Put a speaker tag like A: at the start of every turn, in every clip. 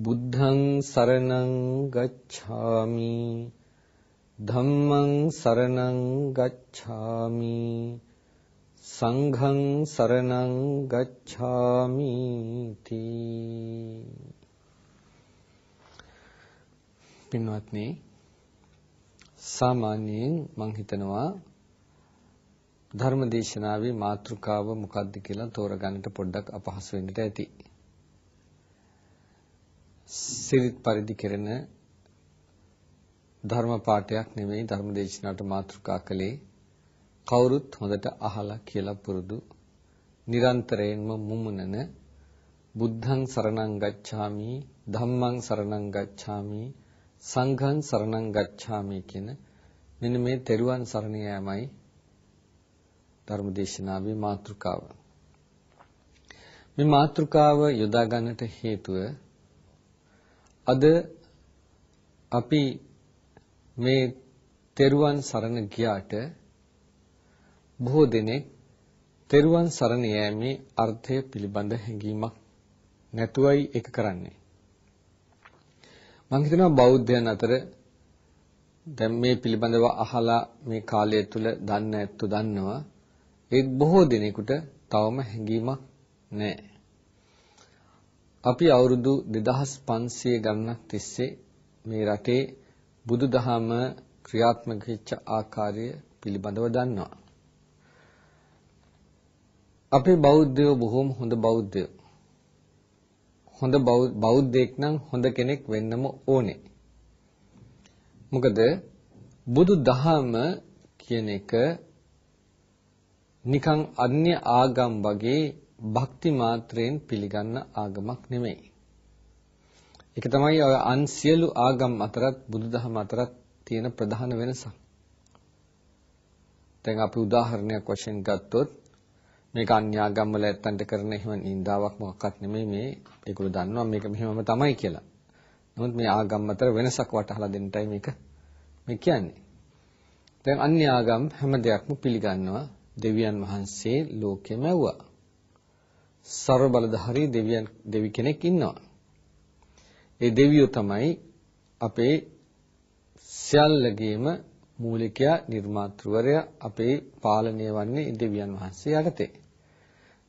A: බුද්ධං සරණං ගච්ඡාමි ධම්මං සරණං ගච්ඡාමි සංඝං සරණං ගච්ඡාමි තී පින්වත්නි සාමාන්‍යයෙන් මම හිතනවා ධර්මදේශනාවේ මාතෘකාව මොකක්ද කියලා තෝරගන්නට පොඩ්ඩක් අපහසු වෙන්නට ඇති. සිරිත් පරිදි කෙරෙන ධර්ම පාඩයක් නෙමෙයි ධර්ම දේශනාවට මාතෘකා කළේ කවුරුත් හොඳට අහලා කියලා පුරුදු නිරන්තරයෙන්ම මුමුණන බුද්ධං සරණං ගච්ඡාමි ධම්මං සරණං ගච්ඡාමි සංඝං සරණං ගච්ඡාමි කියන මෙන්න මේ තෙරුවන් සරණ යාමයි ධර්ම දේශනාවේ මාතෘකාව මේ මාතෘකාව යොදා ගන්නට හේතුව අද අපි මේ තෙරුවන් සරණ ගියාට බොහෝ දෙනෙක් තෙරුවන් සරණ යෑමේ අර්ථය පිළිබඳ හැඟීමක් නැතුවයි ඒක කරන්නේ. මම හිතනවා බෞද්ධයන් අතර දැන් මේ පිළිබඳව අහලා මේ කාලය තුල දන්න ඇත්තු දන්නවා. ඒත් බොහෝ දෙනෙකුට තවම හැඟීමක් නැහැ. අපි අවුරුදු 2500 ගණනක් තිස්සේ මේ රටේ බුදුදහම ක්‍රියාත්මක වෙච්ච ආකාරය පිළිබඳව දන්නවා. අපේ බෞද්ධයෝ බොහොම හොඳ බෞද්ධයෝ. හොඳ බෞද්ධයෙක් නම් හොඳ කෙනෙක් වෙන්නම ඕනේ. මොකද බුදුදහම කියන එක නිකන් අන්‍ය ආගම් වගේ භක්ති මාත්‍රයෙන් පිළිගන්න ආගමක් නෙමෙයි. ඒක තමයි ඔය අන් සියලු ආගම් අතරත් බුදුදහම අතරත් තියෙන ප්‍රධාන වෙනස. දැන් අපි උදාහරණයක් වශයෙන් ගත්තොත් මේක අන්‍යාගම් වල ඇත්තන්ට කරන එහෙම නින්දාවක් මොකක්වත් නෙමෙයි මේ ඒගොල්ලෝ දන්නවා මේක මෙහෙමම තමයි කියලා. නමුත් මේ ආගම් අතර වෙනසක් වටහලා දෙන්නයි මේක මේ කියන්නේ. දැන් අන්‍යාගම් හැම දෙයක්ම පිළිගන්නවා දෙවියන් වහන්සේ ලෝකෙම ඇව්වා. ਸਰව බලධාරී දෙවියන් දෙවි කෙනෙක් ඉන්නවා. ඒ දෙවියෝ තමයි අපේ සියල්ලගේම මූලිකයා නිර්මාතෘවරයා අපේ පාලනය වන්නේ දෙවියන් වහන්සේ යටතේ.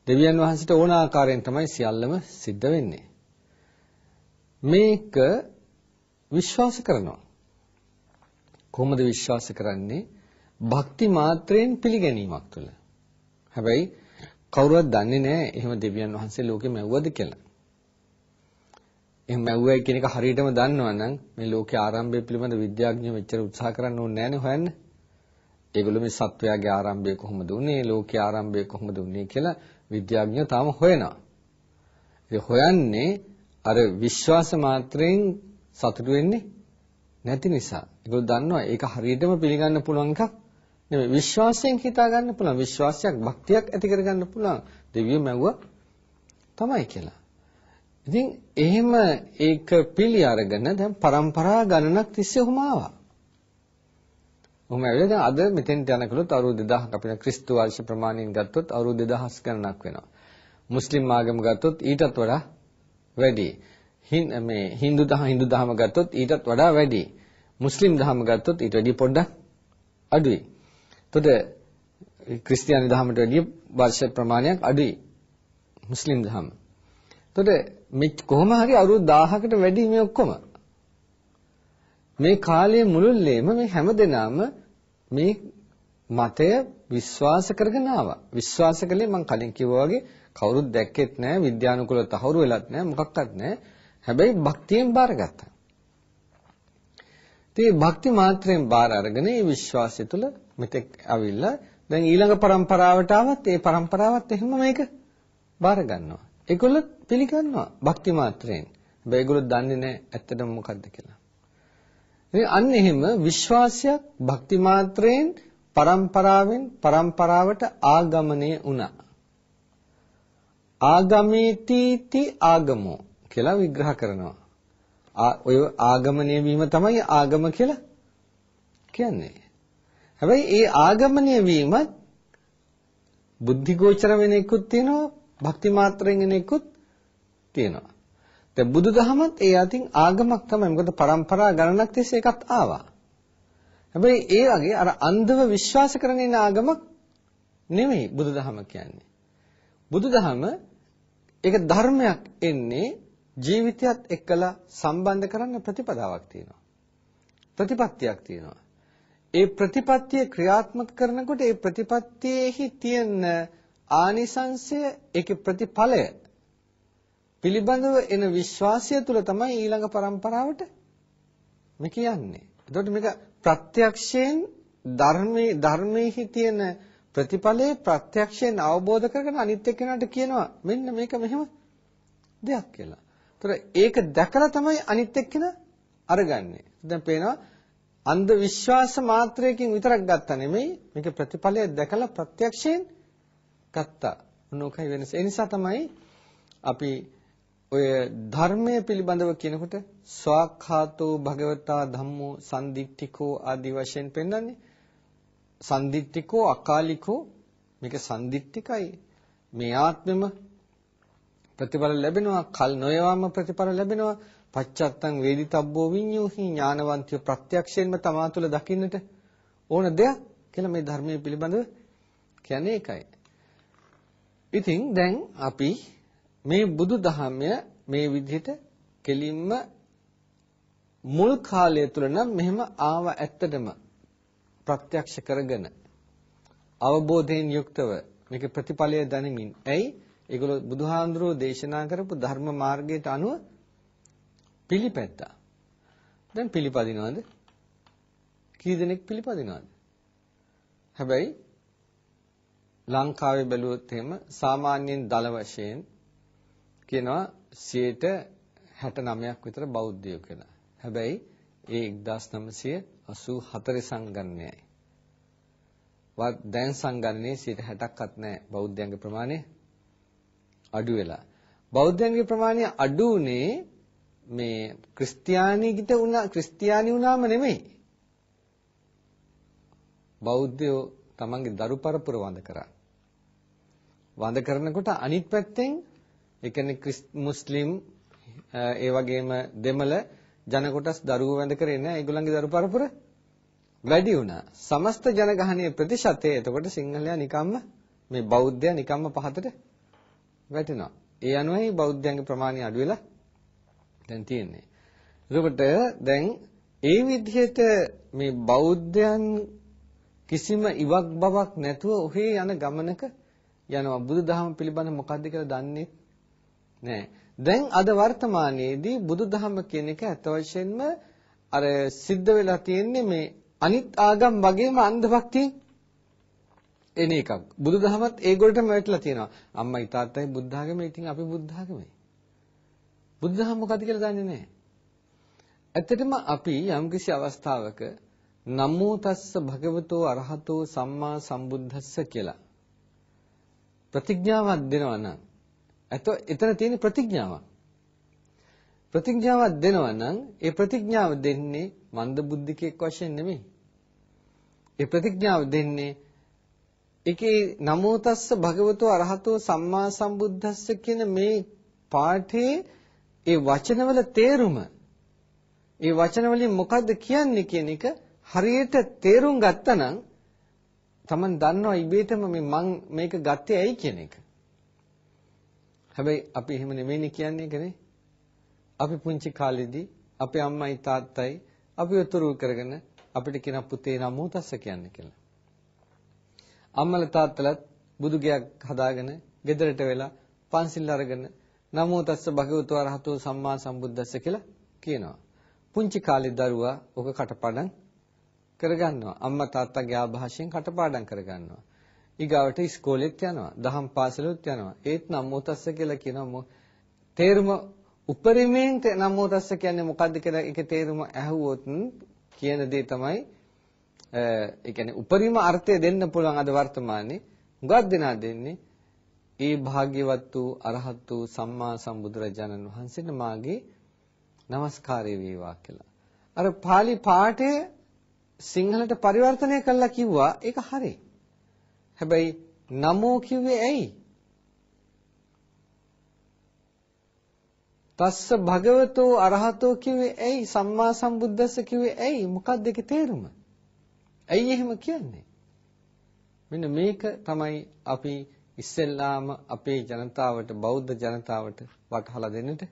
A: දෙවියන් වහන්සේට ඕන ආකාරයෙන් තමයි සියල්ලම සිද්ධ වෙන්නේ. මේක විශ්වාස කරනවා. කොහොමද විශ්වාස කරන්නේ? භක්ති මාත්‍රයෙන් පිළිගැනීමක් තුළ. හැබැයි කවුරුවත් දන්නේ නැහැ එහෙම දෙවියන් වහන්සේ ලෝකෙ මැව්වද කියලා. එහෙම මැව්වයි කියන එක හරියටම දන්නවනම් මේ ලෝකේ ආරම්භය පිළිබඳ විද්‍යාඥයෝ මෙච්චර උත්සාහ කරන්න ඕනේ නැහැ හොයන්න. ඒගොල්ලෝ මේ සත්වයාගේ ආරම්භය කොහොමද උනේ, ලෝකේ ආරම්භය කොහොමද උනේ කියලා විද්‍යාඥයෝ තාම හොයනවා. ඉතින් හොයන්නේ අර විශ්වාස මාත්‍රයෙන් සතුටු වෙන්නේ නැති නිසා. ඒගොල්ලෝ දන්නවා ඒක හරියටම පිළිගන්න පුළුවන් එකක් නෙමෙයි විශ්වාසයෙන් හිතා ගන්න පුළුවන් විශ්වාසයක් භක්තියක් ඇති කර ගන්න පුළුවන් දෙවියෝ මැව්වා තමයි කියලා. ඉතින් එහෙම ඒක පිළි අරගෙන දැන් પરම්පරා ගණනක් තිස්සේ ඔහම ආවා. ඔහම ඇවිල්ලා දැන් අද මෙතෙන්ට යනකොට අවුරුදු 2000ක් අපිට ක්‍රිස්තු වර්ෂ ප්‍රමාණයෙන් ගත්තොත් අවුරුදු 2000ස් ගණනක් වෙනවා. මුස්ලිම් ආගම ගත්තොත් ඊටත් වඩා වැඩි. මේ Hindu දහම Hindu දහම ගත්තොත් ඊටත් වඩා වැඩි. මුස්ලිම් දහම ගත්තොත් ඊට වැඩි පොඩ්ඩක් අඩුයි. එතකොට ක්‍රිස්තියානි දහමට වැඩිය වර්ෂ ප්‍රමාණයක් අඩුයි. මුස්ලිම් දහම. එතකොට මේ කොහොම හරි අවුරුදු 1000කට වැඩි මේ ඔක්කොම. මේ කාලයේ මුළුල්ලේම මේ හැමදෙනාම මේ මතය විශ්වාස කරගෙන ආවා. විශ්වාස කළේ මම කලින් කිව්වා වගේ කවුරුත් දැක්කෙත් නැහැ, විද්‍යානුකූලව තහවුරු වෙලත් නැහැ, මොකක්වත් නැහැ. හැබැයි භක්තියෙන් බාරගත්තා. ඉතින් භක්ති මාත්‍රයෙන් බාර අරගෙන මේ විශ්වාසය තුළ මෙතෙක් අවිල්ලා දැන් ඊළඟ પરම්පරාවට ආවත් ඒ પરම්පරාවත් එහෙම මේක බාර ගන්නවා. ඒගොල්ලෝ පිළිගන්නවා භක්ති මාත්‍රයෙන්. හැබැයි ඒගොල්ලෝ දන්නේ නැහැ ඇත්තටම මොකද්ද කියලා. ඉතින් අන්න එහෙම විශ්වාසයක් භක්ති මාත්‍රයෙන් પરම්පරාවෙන් પરම්පරාවට ආගමණය වුණා. ආගමේතිති ආගමෝ කියලා විග්‍රහ කරනවා. ඔය ආගමණය වීම තමයි ආගම කියලා කියන්නේ. හැබැයි ඒ ආගමණය වීමත් බුද්ධිගෝචර වෙන එකකුත් තියෙනවා භක්ති මාත්‍රෙන් එන එකකුත් තියෙනවා. දැන් බුදුදහමත් ඒ අතින් ආගමක් තමයි. මොකද પરම්පරා ගණනක් තිස්සේ එකක් ආවා. හැබැයි ඒ වගේ අර අන්ධව විශ්වාස කරන ඉන ආගමක් නෙමෙයි බුදුදහම කියන්නේ. බුදුදහම ඒක ධර්මයක් එන්නේ ජීවිතයත් එක්කලා සම්බන්ධ කරන්න ප්‍රතිපදාවක් තියෙනවා. ප්‍රතිපත්තියක් තියෙනවා. ඒ ප්‍රතිපත්තිය ක්‍රියාත්මක කරනකොට ඒ ප්‍රතිපත්තියේහි තියෙන ආනිසංශය ඒකේ ප්‍රතිඵලය පිළිබඳව එන විශ්වාසය තුළ තමයි ඊළඟ પરම්පරාවට මේ කියන්නේ. එතකොට මේක ප්‍රත්‍යක්ෂයෙන් ධර්මයේ ධර්මයේ තියෙන ප්‍රතිඵලයේ ප්‍රත්‍යක්ෂයෙන් අවබෝධ කරගෙන අනිත් එක්කෙනාට කියනවා මෙන්න මේක මෙහෙම දෙයක් කියලා. ඒතර ඒක දැකලා තමයි අනිත් එක්කෙනා අරගන්නේ. දැන් පේනවා අන්ධ විශ්වාස මාත්‍රයකින් විතරක් ගත්තා නෙමෙයි මේක ප්‍රතිඵලය දැකලා ප්‍රත්‍යක්ෂයෙන් ගත්තා. මොනෝකයි වෙනස. ඒ නිසා තමයි අපි ඔය ධර්මයේ පිළිබඳව කියනකොට ස්වාක්ඛාතෝ භගවතා ධම්මෝ සම්දික්ඛිකෝ ආදි වශයෙන් පෙන්වන්නේ. සම්දික්ඛිකෝ අකාලිකෝ මේක සම්දික්ඛිකයි. මේ ආත්මෙම ප්‍රතිඵල ලැබෙනවා, කල් නොයවම ප්‍රතිඵල ලැබෙනවා. පච්චත්තං වේදිතබ්බෝ විඤ්ඤෝහි ඥානවන්තය ප්‍රත්‍යක්ෂයෙන්ම තමා තුළ දකින්නට ඕන දෙයක් කියලා මේ ධර්මයේ පිළිබඳව කියන්නේ ඒකයි. ඉතින් දැන් අපි මේ බුදු දහමය මේ විදිහට කෙලින්ම මුල් කාලය තුල නම් මෙහෙම ආව ඇත්තටම ප්‍රත්‍යක්ෂ කරගෙන අවබෝධයෙන් යුක්තව මේක ප්‍රතිඵලය දැනමින්. ඇයි? ඒගොල්ලෝ බුදුහාඳුරෝ දේශනා කරපු ධර්ම මාර්ගයට අනුව පිළිපැද්දා. දැන් පිළිපදිනවද? කී දෙනෙක් පිළිපදිනවද? හැබැයි ලංකාවේ බැලුවොත් එහෙම සාමාන්‍යයෙන් දල වශයෙන් කියනවා 69ක් විතර බෞද්ධයෝ කියලා. හැබැයි ඒ 1984 සංගණනයයි. වත් දැන් සංගණනයේ 60%ක්වත් නැහැ බෞද්ධයන්ගේ ප්‍රමාණය අඩු වෙලා. බෞද්ධයන්ගේ ප්‍රමාණය අඩු උනේ මේ ක්‍රිස්තියානිගිට වුණා ක්‍රිස්තියානි වුණාම නෙමෙයි. බෞද්ධයෝ තමන්ගේ දරු පරපුර වඳ කරා. වඳ කරනකොට අනිත් පැත්තෙන් ඒ කියන්නේ මුස්ලිම් ඒ වගේම දෙමළ ජන කොටස් දරුවෝ වඳ කරේ නැහැ. ඒගොල්ලන්ගේ දරු පරපුර වැඩි වුණා. සමස්ත ජනගහනයේ ප්‍රතිශතය එතකොට සිංහලයා නිකම්ම මේ බෞද්ධයා නිකම්ම පහතට වැටෙනවා. ඒ අනුවයි බෞද්ධයන්ගේ ප්‍රමාණය අඩු වෙලා දැන් තියෙන්නේ. එතකොට දැන් ඒ විදිහට මේ බෞද්ධයන් කිසිම ඉවක් බවක් නැතුව ඔහේ යන ගමනක යනවා බුදුදහම පිළිබඳ මොකද්ද කියලා දන්නේ නැහැ. දැන් අද වර්තමානයේදී බුදුදහම කියන එක අත වශයෙන්ම අර සිද්ධ වෙලා තියෙන්නේ මේ අනිත් ආගම් වගේම අන්ධභක්තිය එන එකක්. බුදුදහමත් ඒගොල්ලටම වැටලා තියෙනවා. අම්මයි තාත්තයි බුද්ධාගමයි. ඉතින් අපි බුද්ධාගමයි. බුදුදහම මොකද්ද කියලා දන්නේ නැහැ. ඇත්තටම අපි යම්කිසි අවස්ථාවක නමෝ තස්ස භගවතෝ අරහතෝ සම්මා සම්බුද්දස්ස කියලා ප්‍රතිඥාවක් දෙනවා නම් එතකොට එතන තියෙන ප්‍රතිඥාවක් ප්‍රතිඥාවක් දෙනවා නම් ඒ ප්‍රතිඥාව දෙන්නේ මන්ද බුද්ධිකෙක් වශයෙන් නෙමෙයි. ඒ ප්‍රතිඥාව දෙන්නේ ඒකේ නමෝ තස්ස භගවතෝ අරහතෝ සම්මා සම්බුද්දස්ස කියන මේ පාඨයේ ඒ වචනවල තේරුම ඒ වචන වලින් මොකද්ද කියන්නේ කියන එක හරියට තේරුම් ගත්තනම් Taman දන්නවා ඉබේටම මේ මං මේක ගත්තේ ඇයි කියන එක. හැබැයි අපි එහෙම නෙමෙයිනේ කියන්නේ ඒකනේ. අපි පුංචි කාලෙදී අපේ අම්මයි තාත්තයි අපි උතුරු කරගෙන අපිට කියන පුතේ නම උතස්ස කියන්නේ කියලා. අම්මලා තාත්තලාත් බුදුගයක් හදාගෙන ගෙදරට වෙලා පන්සිල් අරගෙන නමෝ තස්ස භගවතු වරහතෝ සම්මා සම්බුද්දස්ස කියලා කියනවා. පුංචි කාලේ දරුවා ඔක කටපාඩම් කරගන්නවා. අම්මා තාත්තාගේ ආభాෂයෙන් කටපාඩම් කරගන්නවා. ඊගාවට ඉස්කෝලෙත් යනවා. දහම් පාසලෙත් යනවා. ඒත් නමෝ තස්ස කියලා කියනවා. තේරුම උපරිමයෙන් නමෝ තස්ස කියන්නේ මොකද්ද කියලා ඒකේ තේරුම ඇහුවොත් කියන දේ තමයි ඒ කියන්නේ උපරිම අර්ථය දෙන්න පුළුවන් අද වර්තමානයේ හුඟක් දෙනා දෙන්නේ ඒ භාග්‍යවත් වූ අරහත් වූ සම්මා සම්බුදුරජාණන් වහන්සේට මාගේ নমස්කාරය වේවා කියලා. අර pāli පාඨය සිංහලට පරිවර්තනය කළා කිව්වා ඒක හරි. හැබැයි නමෝ කිව්වේ ඇයි? තස්ස භගවතෝ අරහතෝ කිව්වේ ඇයි? සම්මා සම්බුද්දස්ස කිව්වේ ඇයි? මොකක්ද ඒකේ තේරුම? ඇයි එහෙම කියන්නේ? මෙන්න මේක තමයි අපි ඉස්සෙල්ලාම අපේ ජනතාවට බෞද්ධ ජනතාවට වටහලා දෙන්නට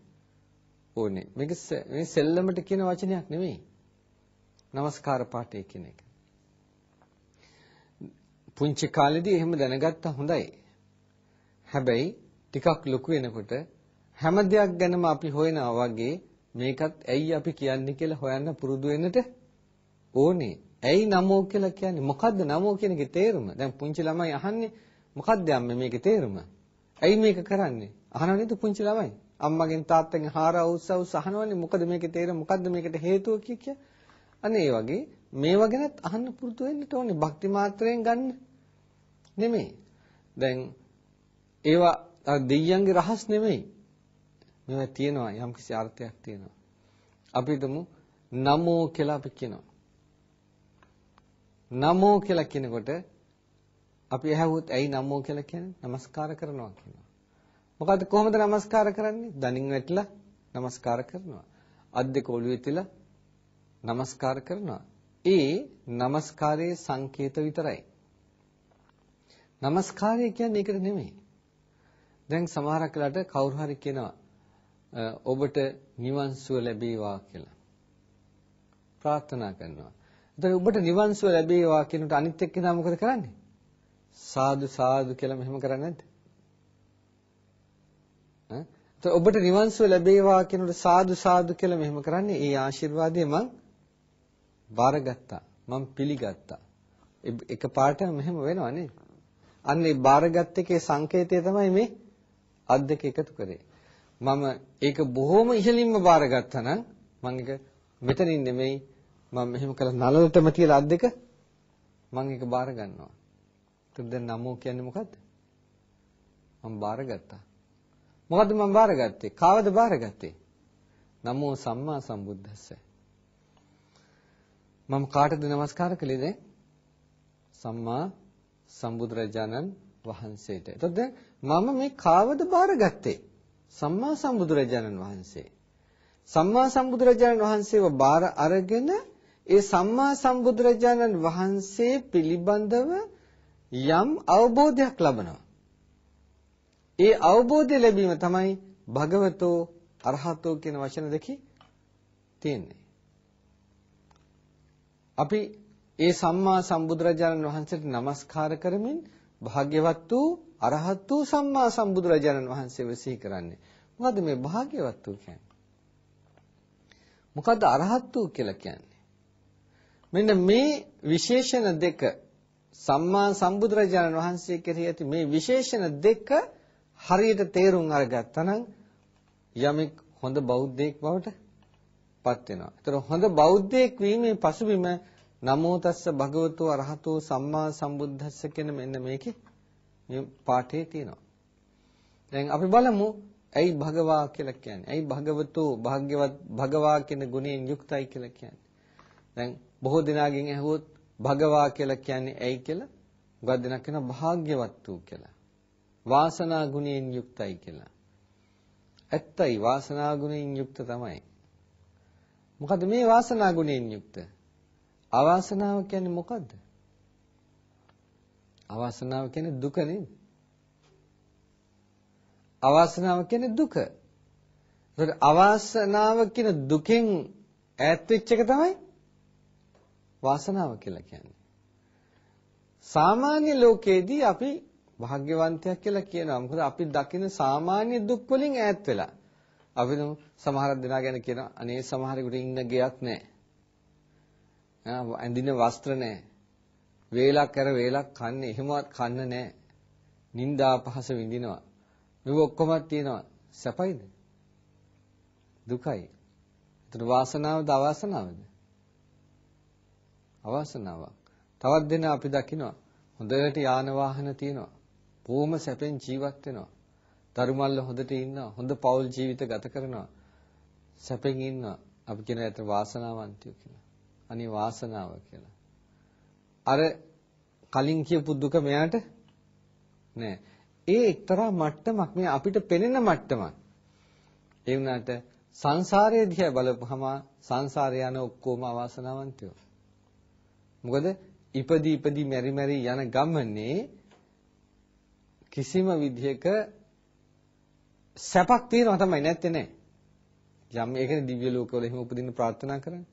A: ඕනේ. මේක මේ සෙල්ලමට කියන වචනයක් නෙමෙයි. নমස්කාර පාඨය කියන එක. පුංචි කාලේදී එහෙම දැනගත්තා හොඳයි. හැබැයි ටිකක් ලොකු වෙනකොට හැම දෙයක් ගැනම අපි හොයනවා වගේ මේකත් ඇයි අපි කියන්නේ කියලා හොයන්න පුරුදු වෙන්නට ඕනේ. ඇයි නමෝ කියලා කියන්නේ මොකද්ද නමෝ කියන එකේ තේරුම? දැන් පුංචි ළමයි අහන්නේ මොකක්ද අම්මේ මේකේ තේරුම? ඇයි මේක කරන්නේ? අහනව නේද පුංචි ළමයි? අම්මගෙන් තාත්තගෙන් හාරා උස්සව සහනවනේ මොකද මේකේ තේරුම? මොකද්ද මේකට හේතුව කිය කිය? අනේ ඒ වගේ මේවා ගැනත් අහන්න පුරුදු වෙන්න ඕනේ. භක්ති මාත්‍රයෙන් ගන්න නෙමෙයි. දැන් ඒවා දෙයියන්ගේ රහස් නෙමෙයි. මේවා තියෙනවා යම්කිසි අර්ථයක් තියෙනවා. අපි හිතමු නමෝ කියලා අපි කියනවා. නමෝ කියලා කියනකොට අපි ඇහුවොත් ඇයි නමෝ කියලා කියන්නේ? নমස්කාර කරනවා කියනවා. මොකද කොහොමද নমස්කාර කරන්නේ? දණින් වැටලා নমස්කාර කරනවා. අත් දෙක ඔළුවේ තියලා নমස්කාර කරනවා. ඒ নমස්කාරයේ සංකේත විතරයි. নমස්කාරය කියන්නේ ඒකට නෙමෙයි. දැන් සමහරක් වෙලාට කවුරු හරි කියනවා ඔබට නිවන් සුව ලැබේවා කියලා. ප්‍රාර්ථනා කරනවා. එතකොට ඔබට නිවන් සුව ලැබේවා කියනට අනිත් එක්කෙනා මොකද කරන්නේ? සාදු සාදු කියලා මෙහෙම කරන්නේ නැද්ද? ඈ? ඔබට නිවන්සුව ලැබේවා කියනකොට සාදු සාදු කියලා මෙහෙම කරන්නේ. ඒ ආශිර්වාදය මං බාරගත්තා. මං පිළිගත්තා. එක පාට මෙහෙම වෙනවා නේ. අන්න ඒ බාරගත් එකේ සංකේතය තමයි මේ අත් දෙක එකතු කරේ. මම ඒක බොහොම ඉහලින්ම බාරගත්තා නම් මං ඒක මෙතනින් නෙමෙයි මම මෙහෙම කළා නලලටම තියලා අත් දෙක මං ඒක බාර ගන්නවා. එතකොට දැන් නමෝ කියන්නේ මොකද්ද? මම බාරගත්තා. මොකද්ද මම බාරගත්තේ? කාවද බාරගත්තේ? නමෝ සම්මා සම්බුද්දස්ස. මම කාටද নমස්කාර කළේ දැන්? සම්මා සම්බුදුරජාණන් වහන්සේට. එතකොට මම මේ කාවද බාරගත්තේ? සම්මා සම්බුදුරජාණන් වහන්සේ. සම්මා සම්බුදුරජාණන් වහන්සේව බාර අරගෙන ඒ සම්මා සම්බුදුරජාණන් වහන්සේ පිළිබඳව යම් අවබෝධයක් ලබනවා. ඒ අවබෝධය ලැබීම තමයි භගවතෝ අරහතෝ කියන වචන දෙකේ තියෙන්නේ. අපි ඒ සම්මා සම්බුදුරජාණන් වහන්සේට নমස්කාර කරමින් භාග්‍යවත් වූ අරහත් වූ සම්මා සම්බුදුරජාණන් වහන්සේව සිහි කරන්නේ. මොකද මේ භාග්‍යවත් වූ කියන්නේ? මොකද අරහත් වූ කියලා කියන්නේ? මෙන්න මේ විශේෂණ දෙක සම්මා සම්බුදුරජාණන් වහන්සේ කෙරෙහි ඇති මේ විශේෂණ දෙක හරියට තේරුම් අරගත්තා නම් යමෙක් හොඳ බෞද්ධයෙක් බවට පත් වෙනවා. ඒතර හොඳ බෞද්ධයෙක් වීමේ පසුබිම නමෝ තස්ස භගවතු අරහතෝ සම්මා සම්බුද්දස්ස කියන මෙන්න මේකේ මේ පාඩේ තියෙනවා. දැන් අපි බලමු ඇයි භගවා කියලා කියන්නේ. ඇයි භගවතු භාග්‍යවත් භගවා කියන ගුණයෙන් යුක්තයි කියලා කියන්නේ. දැන් බොහෝ දිනාගෙන් ඇහුවොත් භගවා කියලා කියන්නේ ඇයි කියලා උගත් දෙනක් කියනවා භාග්‍යවත් වූ කියලා. වාසනා ගුණයෙන් යුක්තයි කියලා. ඇත්තයි වාසනා ගුණයෙන් යුක්ත තමයි. මොකද මේ වාසනා ගුණයෙන් යුක්ත? අවාසනාව කියන්නේ මොකද්ද? අවාසනාව කියන්නේ දුක නේද? අවාසනාව කියන්නේ දුක. ඒකට අවාසනාව කියන දුකෙන් ඈත් වෙච්ච එක තමයි වාසනාව කියලා කියන්නේ. සාමාන්‍ය ලෝකයේදී අපි භාග්‍යවන්තයෙක් කියලා කියනවා. මොකද අපි දකින සාමාන්‍ය දුක් වලින් ඈත් වෙලා. අපි නම් සමහර දෙනා ගැන කියනවා අනේ සමහරෙකුට ඉන්න ගයක් නැහැ. ඇඳින වස්ත්‍ර නැහැ. වේලක් කර වේලක් කන්නේ එහෙමවත් කන්න නැහැ. නිന്ദා පහස විඳිනවා. මෙව ඔක්කොම තියෙනවා. සැපයිද? දුකයි. ඒතර වාසනාවද අවාසනාවද? අවාසනාවක්. තවත් දෙන අපි දකිනවා හොඳට යාන වාහන තියෙනවා. බොහොම සැපෙන් ජීවත් වෙනවා. ධර්මල්ල හොඳට ඉන්නවා. හොඳ පෞල් ජීවිත ගත කරනවා. සැපෙන් ඉන්නවා. අපි කියන ඇත වාසනාවන්තයෝ කියලා. අනේ වාසනාව කියලා. අර කලින් කියපු දුක මෙයාට නෑ. ඒ එක්තරා මට්ටමක් මේ අපිට පෙනෙන මට්ටමක්. ඒ වුණාට සංසාරයේ දිහා බලපුවහම සංසාරය යන ඔක්කොම අවාසනාවන්තයෝ. මොකද ඉපදී ඉපදී මෙරි මෙරි යන ගමනේ කිසිම විදිහක සැපක් තියෙනවා තමයි නැත්තේ නෑ. යම් ඒ කියන්නේ දිව්‍ය ලෝකවල එහෙම උපදින්න ප්‍රාර්ථනා කරන්නේ.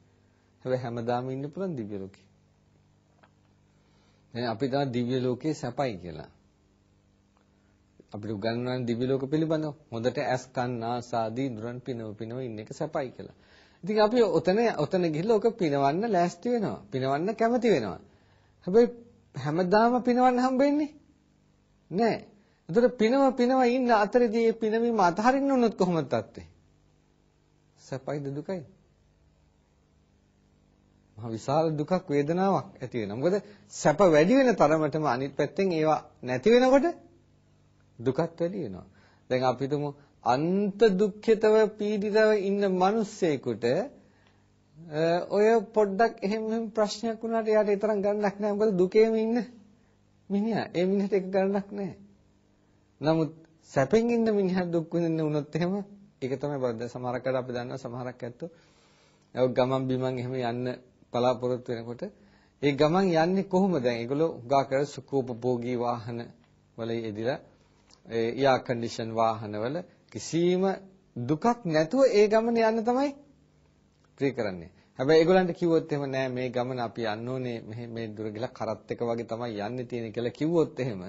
A: හැබැයි හැමදාම ඉන්න පුළුවන් දිව්‍ය ලෝකේ. දැන් අපි තා දිව්‍ය ලෝකේ සැපයි කියලා. අපිට උගන්වන දිව්‍ය ලෝක පිළිබඳව හොඳට ඇස් කන් නාස ආදී දුරන් පිනව පිනව ඉන්න එක සැපයි කියලා. ඉතින් අපි ඔතන ඔතන ගිහිල්ලා ඔක පිනවන්න ලෑස්ති වෙනවා. පිනවන්න කැමති වෙනවා. හැබැයි හැමදාම පිනවන්න හම්බෙන්නේ නැහැ. එතකොට පිනව පිනව ඉන්න අතරදී මේ පිනවීම අතහරින්න උනොත් කොහොමද තත්ත්වේ? සැපයිද දුකයි? මහ විශාල දුකක් වේදනාවක් ඇති වෙනවා. මොකද සැප වැඩි වෙන තරමටම අනිත් පැත්තෙන් ඒවා නැති වෙනකොට දුකත් වැඩි වෙනවා. දැන් අපි හිතමු අන්ත දුක්ඛිතව පීඩිතව ඉන්න මිනිස්සෙකුට ඔය පොඩ්ඩක් එහෙම එහෙම ප්‍රශ්නයක් වුණාට එයාට ඒ තරම් ගණනක් නැහැ මොකද දුකේම ඉන්න මිනිහා ඒ මිනිහට ඒක ගණනක් නැහැ නමුත් සැපෙන් ඉන්න මිනිහා දුක් විඳින්න වුණොත් එහෙම ඒක තමයි බද්ද සමහරකට අපි දන්නවා සමහරක් ඇත්තෝ ඔය ගමන් බිමන් එහෙම යන්න බලාපොරොත්තු වෙනකොට ඒ ගමන් යන්නේ කොහොමද දැන් ඒගොල්ලෝ හුඟා කර සුඛෝපභෝගී වාහන වල යෙදিলা ඒ යා කන්ඩිෂන් වාහනවල කිසිම දුකක් නැතුව ඒ ගමන යන්න තමයි ප්‍රිය කරන්නේ. හැබැයි ඒගොල්ලන්ට කිව්වොත් එහෙම නෑ මේ ගමන අපි යන්න ඕනේ මෙහෙ මේ දුර ගිහලා කරත් එක වගේ තමයි යන්න තියෙන්නේ කියලා කිව්වොත් එහෙම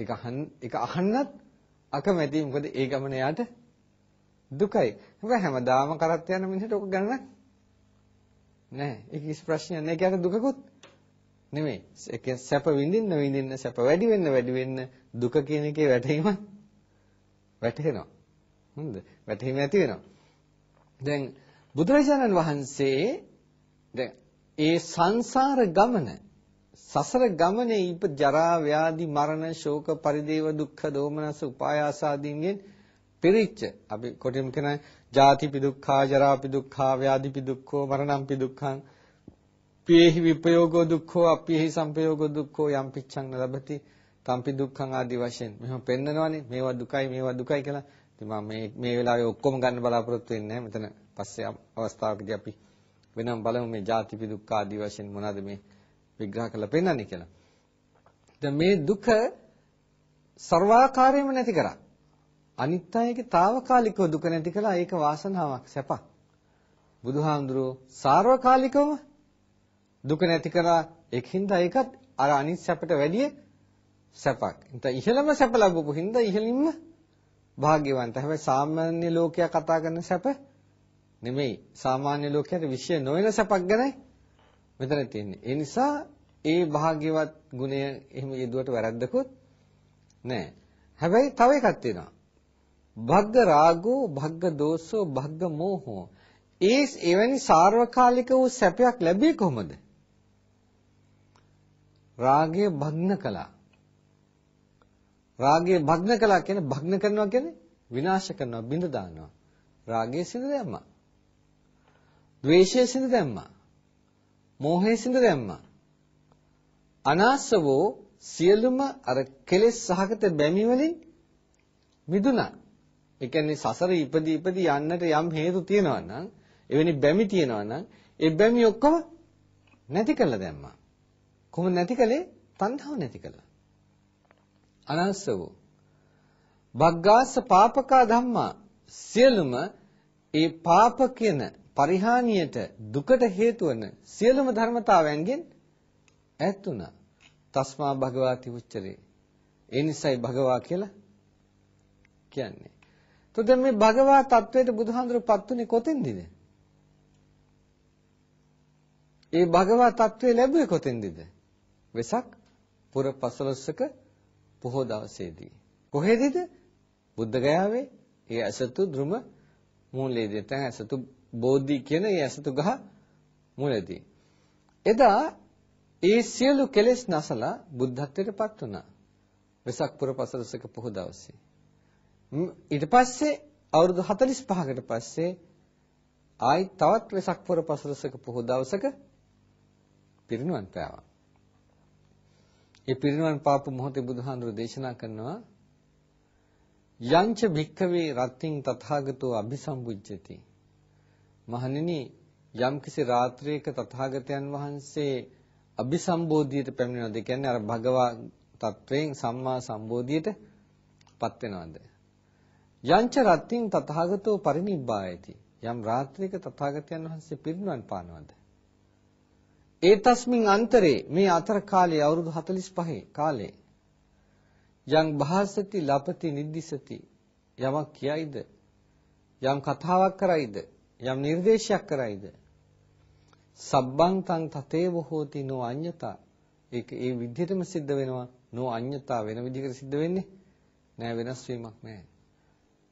A: ඒක අහන්න ඒක අහන්නත් අකමැතියි මොකද ඒ ගමන යාට දුකයි. හැබැයි හැමදාම කරත් යන මිනිහට ඔක ගණනක් නෑ. ඒක කිසි ප්‍රශ්නයක් නෑ. ඒකට දුකකුත් නෙමෙයි. ඒක සැප විඳින්න විඳින්න සැප වැඩි වෙන්න වැඩි වෙන්න දුක කියන එකේ වැටීමක් වැටහෙනවා. හොඳද? වැටහිම ඇති වෙනවා. දැන් බුදුරජාණන් වහන්සේ දැන් ඒ සංසාර ගමන සසර ගමනේ ඉප ජරා ව්‍යාධි මරණ ශෝක පරිදේව දුක්ඛ දෝමනස උපායාස ආදීන්ගෙන් පිරිච්ච අපි කොටිම කියන ජාතිපි දුක්ඛා ජරාපි දුක්ඛා ව්‍යාධිපි දුක්ඛෝ මරණම්පි දුක්ඛං පීහි විපයෝගෝ දුක්ඛෝ අපීහි සංපයෝගෝ දුක්ඛෝ යම්පිච්ඡං ලබති තම්පි දුක්ඛං ආදී වශයෙන් මෙහෙම පෙන්නනවානේ මේවා දුකයි මේවා දුකයි කියලා. ඉතින් මම මේ මේ වෙලාවේ ඔක්කොම ගන්න බලාපොරොත්තු වෙන්නේ මෙතන පස්සේ අවස්ථාවකදී අපි වෙනම බලමු මේ ජාතිපි දුක්ඛ ආදී වශයෙන් මොනවද මේ විග්‍රහ කරලා පෙන්වන්නේ කියලා. දැන් මේ දුක ਸਰවාකාරයෙන්ම නැති කරා. අනිත් අයගේ తాවකාලිකව දුක නැති කළා ඒක වාසනාවක් සැපක්. බුදුහාමුදුරෝ සාර්වකාලිකව දුක නැති කරා ඒකින්ද ඒකත් අර අනිත් සැපට වැඩිය සැපක්. නැත්නම් ඉහළම සැප ලැබපු හින්දා ඉහළින්ම භාග්‍යවන්ත. හැබැයි සාමාන්‍ය ලෝකයා කතා කරන සැප නෙමෙයි. සාමාන්‍ය ලෝකයට විශ්ය නොවන සැපක් ගැන මෙතන තියෙන්නේ. ඒ නිසා ඒ භාග්‍යවත් ගුණය එහෙම යෙදුවට වැරද්දකුත් නෑ. හැබැයි තව එකක් තියෙනවා. භග්ග රාගෝ භග්ග දෝසෝ භග්ග මෝහෝ ඒ එවැනි සාර්වකාලික වූ සැපයක් ලැබෙයි කොහොමද? රාගය භග්න කළා. රාගය භග්න කළා කියන්නේ භග්න කරනවා කියන්නේ විනාශ කරනවා, බිඳ දානවා. රාගය සිඳ දැම්මා. ද්වේෂය සිඳ දැම්මා. මෝහය සිඳ දැම්මා. අනාසවෝ සියලුම අර කෙලෙස් සහගත බැමි වලින් මිදුණා. ඒ කියන්නේ සසර ඉපදී ඉපදී යන්නට යම් හේතු තියෙනවා නම්, එවැනි බැමි තියෙනවා නම්, ඒ බැමි ඔක්කොම නැති කළා දැම්මා. කොහොම නැති කළේ? තණ්හාව නැති කළා. අනංස වූ වග්ගාස පාපකා ධම්මා සියලුම ඒ පාප කියන පරිහානියට දුකට හේතු වන සියලුම ධර්මතාවයන්ගෙන් ඈත් වුණා. තස්මා භගවාති උච්චරේ. ඒ නිසායි භගවා කියලා කියන්නේ. તો දැන් මේ භගවා தത്വයට බුදුහාඳුරපත් උනේ කොතෙන්දද? ඒ භගවා தത്വය ලැබුවේ කොතෙන්දද? වෙසක් පුර පසලොස්සක පොහෝ දවසේදී. කොහෙදද? බුද්ධ ගයාවේ ඒ ඇසතු ධෘම මූලයේදී. දැන් ඇසතු බෝධි කියන ඒ ඇසතු ගහ මූලයේදී. එදා ඒ සියලු කෙලෙස් නැසලා බුද්ධත්වයට පත් වුණා. වෙසක් පුර පසළොස්වක පොහොය දවසේ. ඊට පස්සේ අවුරුදු 45කට පස්සේ ආයි තවත් වෙසක් පුර පසළොස්වක පොහොය දවසක පිරිනුවන් පෑවා. ඒ පිරිනුවන් පාපු මොහොතේ බුදුහාඳුර දේශනා කරනවා යංච භික්ඛවේ රත්ත්‍ං තථාගතෝ අபிසම්බුජ්ජති මහණෙනි යම්කිසි රාත්‍රියක තථාගතයන් වහන්සේ අபிසම්බෝධියට පැමිණෙනවද කියන්නේ අර භගවා තත්වයෙන් සම්මා සම්බෝධියට පත් වෙනවද යංච රත්ත්‍ං තථාගතෝ පරිනිබ්බායති යම් රාත්‍රියක තථාගතයන් වහන්සේ පිරිනුවන් පානවද ඒ තස්මින් අන්තරේ මේ අතර කාලයේ අවුරුදු 45 කාලේ යම් භාසති ලපති නිද්දිසති යමක් කියයිද යම් කතාවක් කරයිද යම් නිර්දේශයක් කරයිද සබ්බං තං තතේව හෝති නො අඤ්‍යතා ඒක ඒ විදිහටම සිද්ධ වෙනවා නො අඤ්‍යතා වෙන විදිහකට සිද්ධ වෙන්නේ නෑ වෙනස් වීමක් නෑ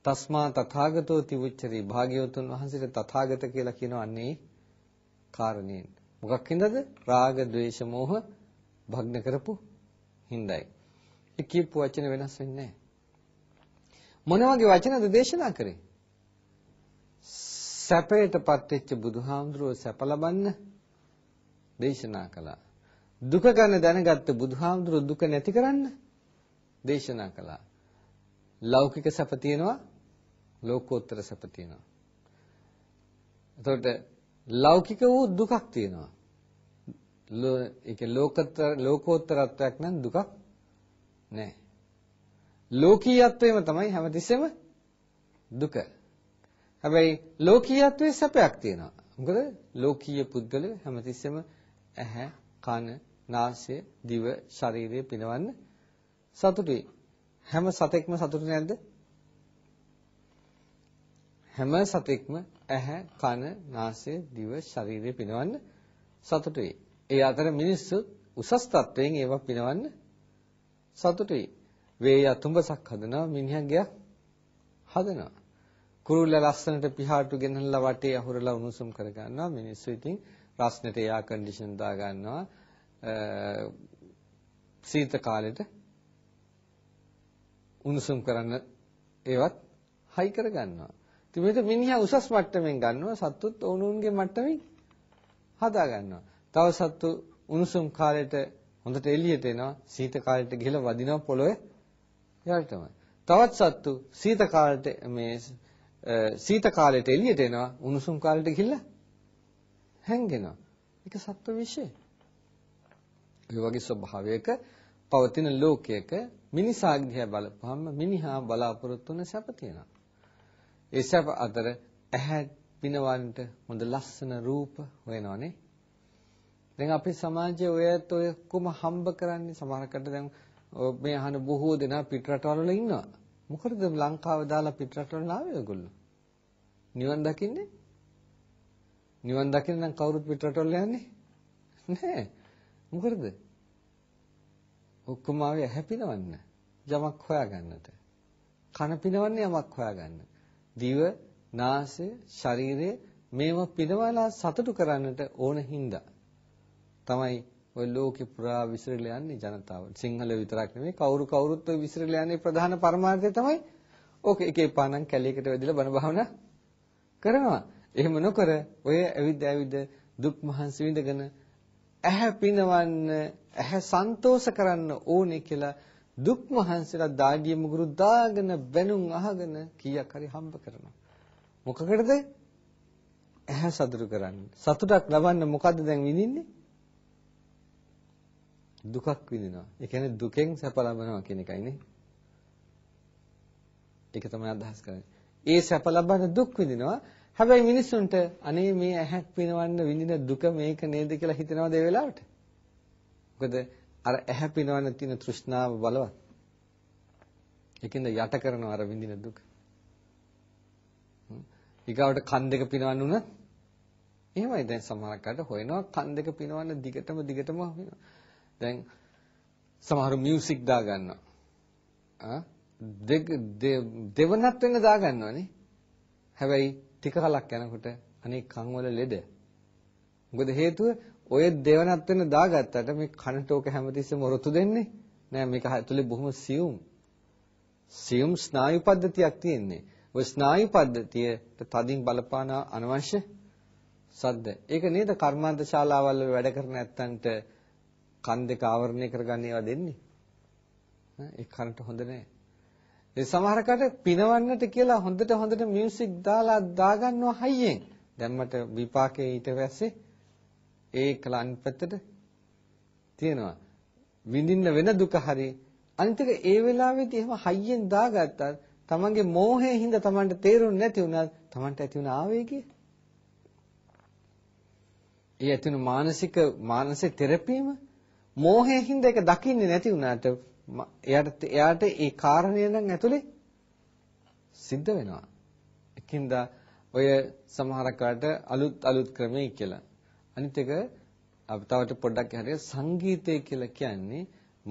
A: තස්මා තථාගතෝ තිවුච්චරි භාග්‍යවතුන් වහන්සේට තථාගත කියලා කියනවන්නේ කාරණේන මොකක් හින්දාද? රාග, ద్వේෂ, මෝහ භග්න කරපු හින්දායි. ඒ කියපු වචන වෙනස් වෙන්නේ නැහැ. මොන වගේ වචනද දේශනා කරේ? සැපයටපත් වෙච්ච බුදුහාමුදුරුව සැප ලබන්න දේශනා කළා. දුක ගැන දැනගත්ත බුදුහාමුදුරුව දුක නැති කරන්න දේශනා කළා. ලෞකික සැප තියෙනවා ලෝකෝත්තර සැප තියෙනවා. එතකොට ලෞකික වූ දුකක් තියෙනවා. ඒක ලෝකතර ලෝකෝත්තරත්වයක් නම් දුකක් නෑ. ලෝකීයත්වයම තමයි හැමතිස්සෙම දුක. හැබැයි ලෝකීයත්වයේ සැපයක් තියෙනවා. මොකද ලෝකීය පුද්ගලයා හැමතිස්සෙම ඇහැ, කන, නාසය, දිව, ශරීරය පිනවන්න සතුටුයි. හැම සතෙක්ම සතුටු නැද්ද? හැම සතෙක්ම ඇහැ, කන, නාසය, දිව, ශරීරය පිනවන්න සතුටුයි. ඒ අතර මිනිස්සු උසස් තත්වයෙන් ඒවා පිනවන්න සතුටුයි. වේය තුඹසක් හදනවා, මිනිහක් ගයක් හදනවා. කුරුල්ල ලස්සනට පිහාටු ගෙනල්ලා වටේ අහුරලා උණුසුම් කර ගන්නවා. මිනිස්සු ඉතින් රස්නෙට එයා කන්ඩිෂන් දා ගන්නවා. සීත කාලෙට උණුසුම් කරන්න ඒවත් හයි කර ගන්නවා. තිබෙත මිනිහා උසස් මට්ටමින් ගන්නවා සත්තුත් ඕනුන්ගේ මට්ටමින් හදා ගන්නවා. තව සත්තු උණුසුම් කාලයට හොඳට එළියට එනවා සීත කාලයට ගිහලා වදිනවා පොළොවේ යටටම. තවත් සත්තු සීත කාලයට මේ සීත කාලයට එළියට එනවා උණුසුම් කාලයට ගිහලා හැංගෙනවා. ඒක සත්ව විශේෂය. ඒ වගේ ස්වභාවයක පවතින ලෝකයක මිනිසා දිහා බලපුවහම මිනිහා බලාපොරොත්තු වෙන සැප තියෙනවා. ඒ සැප අතර ඇහැ පිනවන්නට හොඳ ලස්සන රූප හොයනවනේ. දැන් අපේ සමාජයේ ඔයත් ඔය කොම හම්බ කරන්නේ සමහරකට දැන් මේ අහන බොහෝ දෙනා පිටරටවල ඉන්නවා. මොකද ලංකාව දාලා පිටරටවල ආවේ ඔයගොල්ලෝ? නිවන් දකින්නේ? නිවන් දකින්න නම් කවුරුත් පිටරටවල යන්නේ නැහැ. මොකද? ඔක්කොම ආවේ හැපිනවන්න. යමක් හොයාගන්නට. කන පිනවන්නේ යමක් හොයාගන්නට. දිව, නාසය, ශරීරය මේවා පිනවලා සතුටු කරන්නට ඕන හින්දා තමයි ඔය ලෝකෙ පුරා විසිරලා යන්නේ ජනතාව. සිංහල විතරක් නෙමෙයි කවුරු කවුරුත් ඔය විසිරලා යන්නේ ප්‍රධාන පරමාර්ථය තමයි ඕක එකේ පානම් කැලේකට වැදිලා බණ භාවනා කරනවා. එහෙම නොකර ඔය ඇවිද ඇවිද දුක් මහන්සි විඳගෙන ඇහැ පිනවන්න ඇහැ සන්තෝෂ කරන්න ඕනේ කියලා දුක් මහන්සියලා දාඩිය මුගුරු දාගෙන බැනුම් අහගෙන කීයක් හරි හම්බ කරනවා. මොකකටද? ඇහැ සතුටු කරන්න. සතුටක් ලබන්න මොකද්ද දැන් විඳින්නේ? දුකක් විඳිනවා. ඒ කියන්නේ දුකෙන් සැප ලබනවා කියන එකයි නේ. ඒක තමයි අදහස් කරන්නේ. ඒ සැප ලබන දුක් විඳිනවා. හැබැයි මිනිසුන්ට අනේ මේ ඇහැක් පිනවන්න විඳින දුක මේක නේද කියලා හිතනවාද ඒ වෙලාවට? මොකද අර ඇහැ පිනවන තියෙන තෘෂ්ණාව බලවත්. ඒකින්ද යට කරනවා අර විඳින දුක. ඊගාවට කන් දෙක පිනවන්න උනත් එහෙමයි දැන් සමහරක් අයට හොයනවා කන් දෙක පිනවන්න දිගටම දිගටම හොයනවා. දැන් සමහර මියුසික් දා ගන්නවා. ආ දෙක දෙවනත් වෙන්න දා ගන්නවනේ. හැබැයි ටික කලක් යනකොට අනේ කන් වල ලෙඩ. මොකද හේතුව ඔය දෙවනත් වෙන දාගත්තට මේ කනට ඕක හැමතිස්සෙම රොතු දෙන්නේ නෑ මේක ඇතුලේ බොහොම සියුම් සියුම් ස්නායු පද්ධතියක් තියෙන්නේ ඔය ස්නායු පද්ධතියට තදින් බලපාන අනවශ්‍ය සද්ද ඒක නේද කර්මාන්ත ශාලාවල් වැඩ කරන නැත්තන්ට කන් දෙක ආවරණය කරගන්න ඒවා දෙන්නේ ඒ කනට හොඳ නෑ ඒ සමහරකට පිනවන්නට කියලා හොඳට හොඳට මියුසික් දාලා දාගන්නවා හයියෙන් දැන් මට විපාකේ ඊට පස්සේ ඒක ලන් පැත්තට තියෙනවා. විඳින්න වෙන දුක හරි අනිත් එක ඒ වෙලාවේදී එහෙම හයියෙන් දාගත්තත් තමන්ගේ මෝහයෙන් හින්දා තමන්ට තේරුන්නේ නැති වුණත් තමන්ට ඇති වුණ ආවේගය ඒ ඇති වුණ මානසික මානසික තෙරපීම මෝහයෙන් හින්දා ඒක දකින්නේ නැති වුණාට එයාට එයාට ඒ කාරණය නම් ඇතුලේ සිද්ධ වෙනවා ඒකින්ද ඔය සමහරකට අලුත් අලුත් ක්‍රමයි කියලා අනිත් එක අපි තවට පොඩ්ඩක් හරියට සංගීතය කියලා කියන්නේ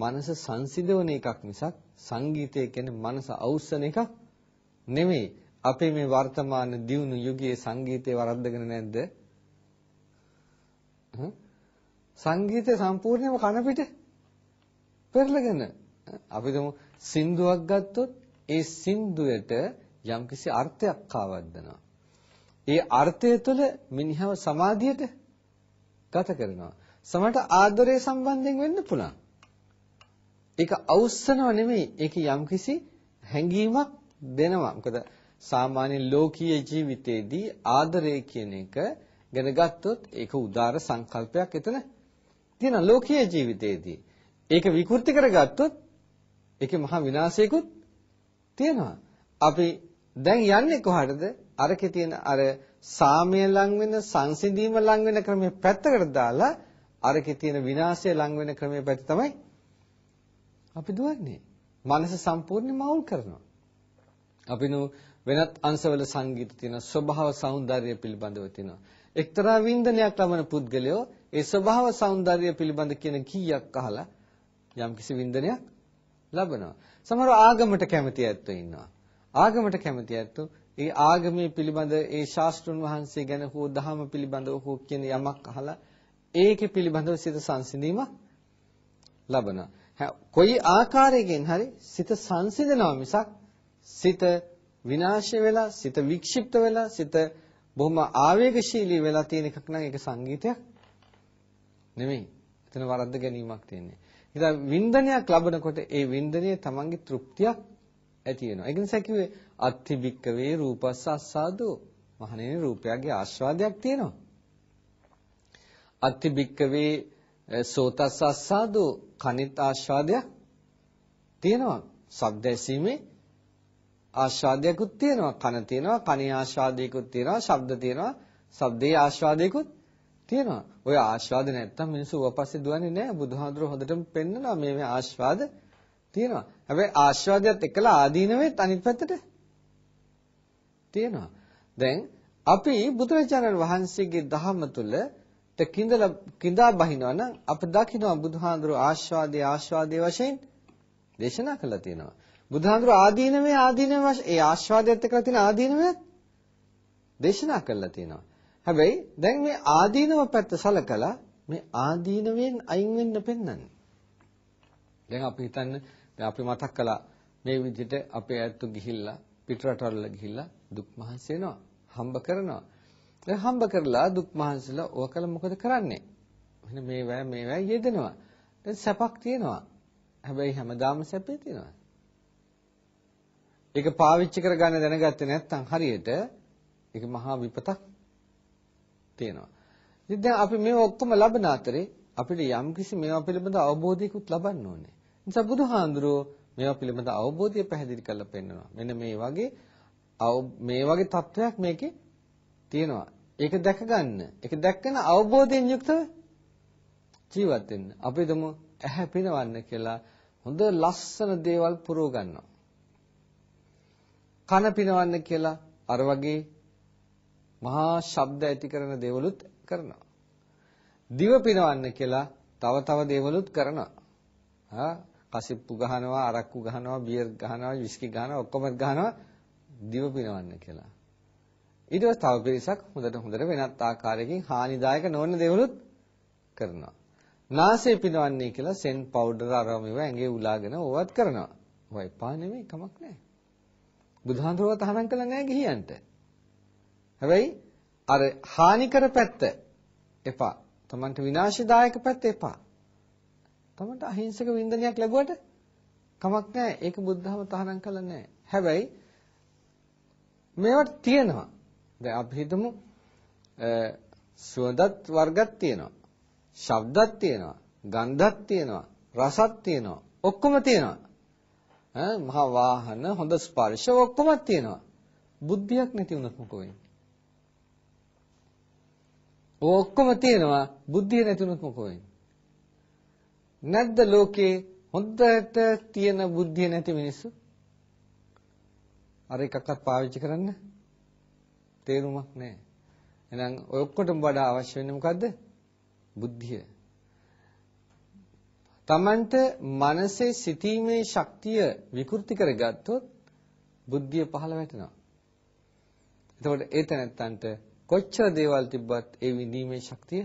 A: මනස සංසිඳවන එකක් මිසක් සංගීතය කියන්නේ මනස අවුස්සන එකක් නෙමෙයි. අපේ මේ වර්තමාන දියුණු යුගයේ සංගීතය වරද්දගෙන නැද්ද? සංගීතය සම්පූර්ණයෙන්ම කන පිට පෙරලගෙන අපි තුමු සින්දුවක් ගත්තොත් ඒ සින්දුවට යම්කිසි අර්ථයක් ආවද්දනවා. ඒ අර්ථය තුළ මිනිහව සමාධියට ගත කරනවා. සමහරට ආදරය සම්බන්ධයෙන් වෙන්න පුළුවන්. ඒක අවුස්සනව නෙමෙයි. ඒක යම්කිසි හැඟීමක් දෙනවා. මොකද සාමාන්‍ය ලෝකීය ජීවිතයේදී ආදරය කියන එක ගැන ගත්තොත් ඒක උදාර සංකල්පයක් එතන තියෙන ලෝකීය ජීවිතයේදී. ඒක විකෘති කරගත්තොත් ඒකේ මහා විනාශයකුත් තියෙනවා. අපි දැන් යන්නේ කොහටද? අරකේ තියෙන අර සාමය ලං වෙන සංසිඳීම ලං වෙන ක්‍රමයේ පැත්තකට දාලා අරකේ තියෙන විනාශය ලං වෙන ක්‍රමයේ පැත්ත තමයි අපි දුවන්නේ. මනස සම්පූර්ණයෙන්ම අවුල් කරනවා. අපිනු වෙනත් අංශවල සංගීත තියෙන ස්වභාව సౌందර්යය පිළිබඳව තියෙනවා. එක්තරා වින්දනයක් ලබන පුද්ගලයෝ ඒ ස්වභාව సౌందර්යය පිළිබඳ කියන කීයක් අහලා යම්කිසි වින්දනයක් ලබනවා. සමහර ආගමට කැමති ඇත්තෝ ඉන්නවා. ආගමට කැමති ඇත්තෝ ඒ ආගමේ පිළිබඳ ඒ ශාස්ත්‍රුන් වහන්සේ ගැන හෝ ධහම පිළිබඳව හෝ කියන යමක් අහලා ඒකේ පිළිබඳව සිත සංසිඳීමක් ලබනවා. කොයි ආකාරයකින් හරි සිත සංසිඳනවා මිසක් සිත විනාශ වෙලා සිත වික්ෂිප්ත වෙලා සිත බොහොම ආවේගශීලී වෙලා තියෙන එකක් නම් ඒක සංගීතයක් නෙමෙයි. එතන වරද්ද ගැනීමක් තියෙන්නේ. ඉතින් වින්දනයක් ලබනකොට ඒ වින්දනය තමන්ගේ තෘප්තියක් ඇති වෙනවා. ඒ නිසා කිව්වේ අත්ති භික්කවේ රූපස්ස අස්සාදෝ. මහණෙනි රූපයගේ ආස්වාදයක් තියෙනවා. අත්ති භික්කවේ සෝතස්ස අස්සාදෝ කනිත් ආස්වාදයක් තියෙනවා. ශබ්ද ඇසීමේ ආස්වාදයකුත් තියෙනවා. කන තියෙනවා, කනේ ආස්වාදයකුත් තියෙනවා, ශබ්ද තියෙනවා, ශබ්දේ ආස්වාදයකුත් තියෙනවා. ඔය ආස්වාද නැත්තම් මිනිස්සු ඌපස්සේ දුවන්නේ නැහැ. බුදුහාඳුර හොඳටම පෙන්නනවා මේ මේ ආස්වාද තියෙනවා. හැබැයි ආස්වාදයත් එකලා ආදීනවෙත් අනිත් පැත්තට තියෙනවා. දැන් අපි බුදුරජාණන් වහන්සේගේ ධහම තුල තකින්දලා කිඳා බහිනවනම් අප දකිනවා බුදුහාඳුරෝ ආස්වාදයේ ආස්වාදයේ වශයෙන් දේශනා කළා තියෙනවා. බුදුහාඳුරෝ ආදීනවේ ආදීනව ඒ ආස්වාදයත් එක්කලා තියෙන ආදීනවයත් දේශනා කළා තියෙනවා. හැබැයි දැන් මේ ආදීනව පැත්ත සලකලා මේ ආදීනවෙන් අයින් වෙන්න පෙන්වන්නේ. දැන් අපි හිතන්නේ දැන් අපි මතක් කළා මේ විදිහට අපේ ඇත්තෝ ගිහිල්ලා පිටරටවල ගිහිල්ලා දුක් මහන්සි වෙනවා, හම්බ කරනවා. දැන් හම්බ කරලා දුක් මහන්සිලා ඔකල මොකද කරන්නේ? එහෙනම් මේ වැය මේ වැය යෙදෙනවා. දැන් සැපක් තියෙනවා. හැබැයි හැමදාම සැපේ තියෙනවා. ඒක පාවිච්චි කරගන්න දැනගත්තේ නැත්නම් හරියට ඒක මහා විපතක් තියෙනවා. ඉතින් දැන් අපි මේ ඔක්කොම ලබන අතරේ අපිට යම්කිසි මේවා පිළිබඳ අවබෝධයකුත් ලබන්න ඕනේ. නිසා බුදුහාඳුරෝ මේවා පිළිබඳ අවබෝධය පැහැදිලි කරලා පෙන්නනවා. මෙන්න මේ වගේ මේ වගේ තත්වයක් මේකේ තියෙනවා. ඒක දැක ගන්න. ඒක දැක්කම අවබෝධයෙන් යුක්තව ජීවත් වෙන්න. අපි දුමු ඇහැ පිනවන්න කියලා හොඳ ලස්සන දේවල් පුරව ගන්නවා. කන පිනවන්න කියලා අර වගේ මහා ශබ්ද ඇති කරන දේවලුත් කරනවා. දිව පිනවන්න කියලා තව තව දේවලුත් කරනවා. කසිප්පු ගහනවා, අරක්කු ගහනවා, බියර් ගහනවා, විස්කි ගහනවා, ඔක්කොම ගහනවා දිව පිනවන්න කියලා. ඊට පස්සේ තව පිරිසක් හොඳට හොඳට වෙනත් ආකාරයකින් හානිදායක නොවන දේවලුත් කරනවා. නාසය පිනවන්නේ කියලා සෙන් පවුඩර් අරම ඒවා ඇඟේ උලාගෙන ඕවත් කරනවා. ඔය එපා නෙමෙයි කමක් නැහැ. බුදුහාඳුරව තහනම් කළා නෑ ගිහියන්ට. හැබැයි අර හානි කර පැත්ත එපා. තමන්ට විනාශදායක පැත්ත එපා. තමන්ට අහිංසක වින්දනයක් ලැබුවට කමක් නැහැ. ඒක බුද්ධහම තහනම් කළා නැහැ. හැබැයි මේවට තියෙනවා. දැන් අපි හිතමු සුවඳත් වර්ගත් තියෙනවා. ශබ්දත් තියෙනවා. ගන්ධත් තියෙනවා. රසත් තියෙනවා. ඔක්කොම තියෙනවා. ඈ මහා වාහන හොඳ ස්පර්ශ ඔක්කොම තියෙනවා. බුද්ධියක් නැති වුණත් මොකෝ වෙන්නේ? ඔක්කොම තියෙනවා. බුද්ධිය නැති වුණත් මොකෝ වෙන්නේ? නැද්ද ලෝකේ හොඳට තියෙන බුද්ධිය නැති මිනිස්සු? අර එකක්වත් පාවිච්චි කරන්න තේරුමක් නැහැ. එහෙනම් ඔය ඔක්කොටම වඩා අවශ්‍ය වෙන්නේ මොකද්ද? බුද්ධිය. තමන්ට මනසේ සිටීමේ ශක්තිය විකෘති කරගත්තොත් බුද්ධිය පහළ වැටෙනවා. එතකොට ඒතනත්තන්ට කොච්චර දේවල් තිබ්බත් ඒ විඳීමේ ශක්තිය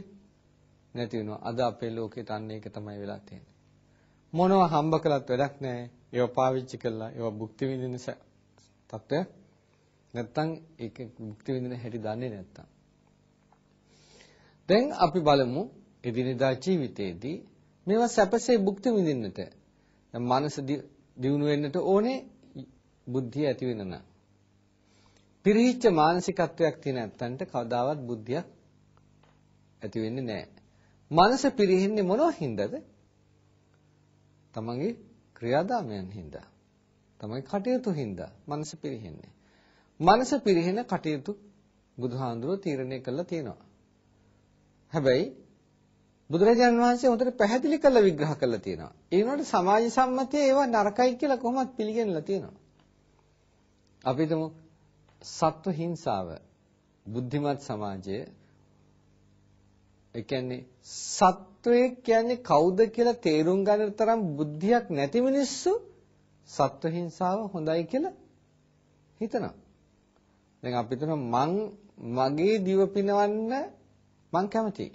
A: නැති වෙනවා. අද අපේ ලෝකෙට අන්න ඒක තමයි වෙලා තියෙන්නේ. මොනවා හම්බ කළත් වැඩක් නැහැ. ඒව පාවිච්චි කළා. ඒව භුක්ති විඳින තත්ත්වය නැත්තම් ඒක භුක්ති විඳින හැටි දන්නේ නැත්තම්. දැන් අපි බලමු එදිනෙදා ජීවිතයේදී මේවා සැපසේ භුක්ති විඳින්නට දැන් මනස දියුණු වෙන්නට ඕනේ බුද්ධිය ඇති වෙන නම්. පිරිහිච්ච මානසිකත්වයක් තියෙන ඇත්තන්ට කවදාවත් බුද්ධියක් ඇති වෙන්නේ නැහැ. මනස පිරිහින්නේ මොනවා හින්දාද? තමන්ගේ ක්‍රියාදාමයන් හින්දා. තමන්ගේ කටයුතු හින්දා මනස පිරිහින්නේ. මනස පිරිහෙන කටයුතු බුදුහාඳුරෝ තීරණය කළා තියෙනවා. හැබැයි බුදුරජාන් වහන්සේ හොඳට පැහැදිලි කරලා විග්‍රහ කරලා තියෙනවා. ඒ වුණාට සමාජ සම්මතයේ ඒවා නරකයි කියලා කොහොමවත් පිළිගන්නලා තියෙනවා. අපි හිතමු සත්ව හිංසාව බුද්ධිමත් සමාජයේ ඒ කියන්නේ සත්වයේ කියන්නේ කවුද කියලා තේරුම් ගන්න තරම් බුද්ධියක් නැති මිනිස්සු සත්ව හිංසාව හොඳයි කියලා හිතනවා. දැන් අපි හිතනවා මං මගේ දිව පිනවන්න මං කැමතියි.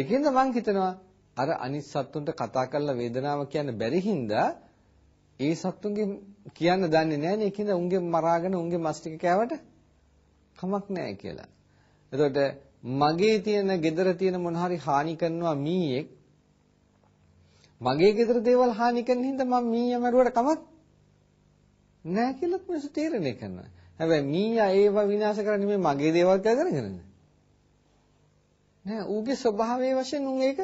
A: ඒකෙන්ද මං හිතනවා අර අනිත් සත්තුන්ට කතා කරලා වේදනාව කියන්න බැරි හින්දා ඒ සත්තුන්ගේ කියන්න දන්නේ නැහැ නේ. ඒකෙන්ද උන්ගේ මරාගෙන උන්ගේ මස් ටික කෑවට කමක් නැහැ කියලා. එතකොට මගේ තියෙන gedara තියෙන මොන හරි හානි කරනවා මීයෙක් මගේ gedara දේවල් හානි කරන හින්දා මම මීයා මරුවට කමක් නැහැ කියලා මිනිස්සු තීරණය කරනවා. හැබැයි මීයා ඒව විනාශ කරන්නේ මේ මගේ දේවල් කියලා දැනගෙන. නෑ ඌගේ ස්වභාවයේ වශයෙන් උන් ඒක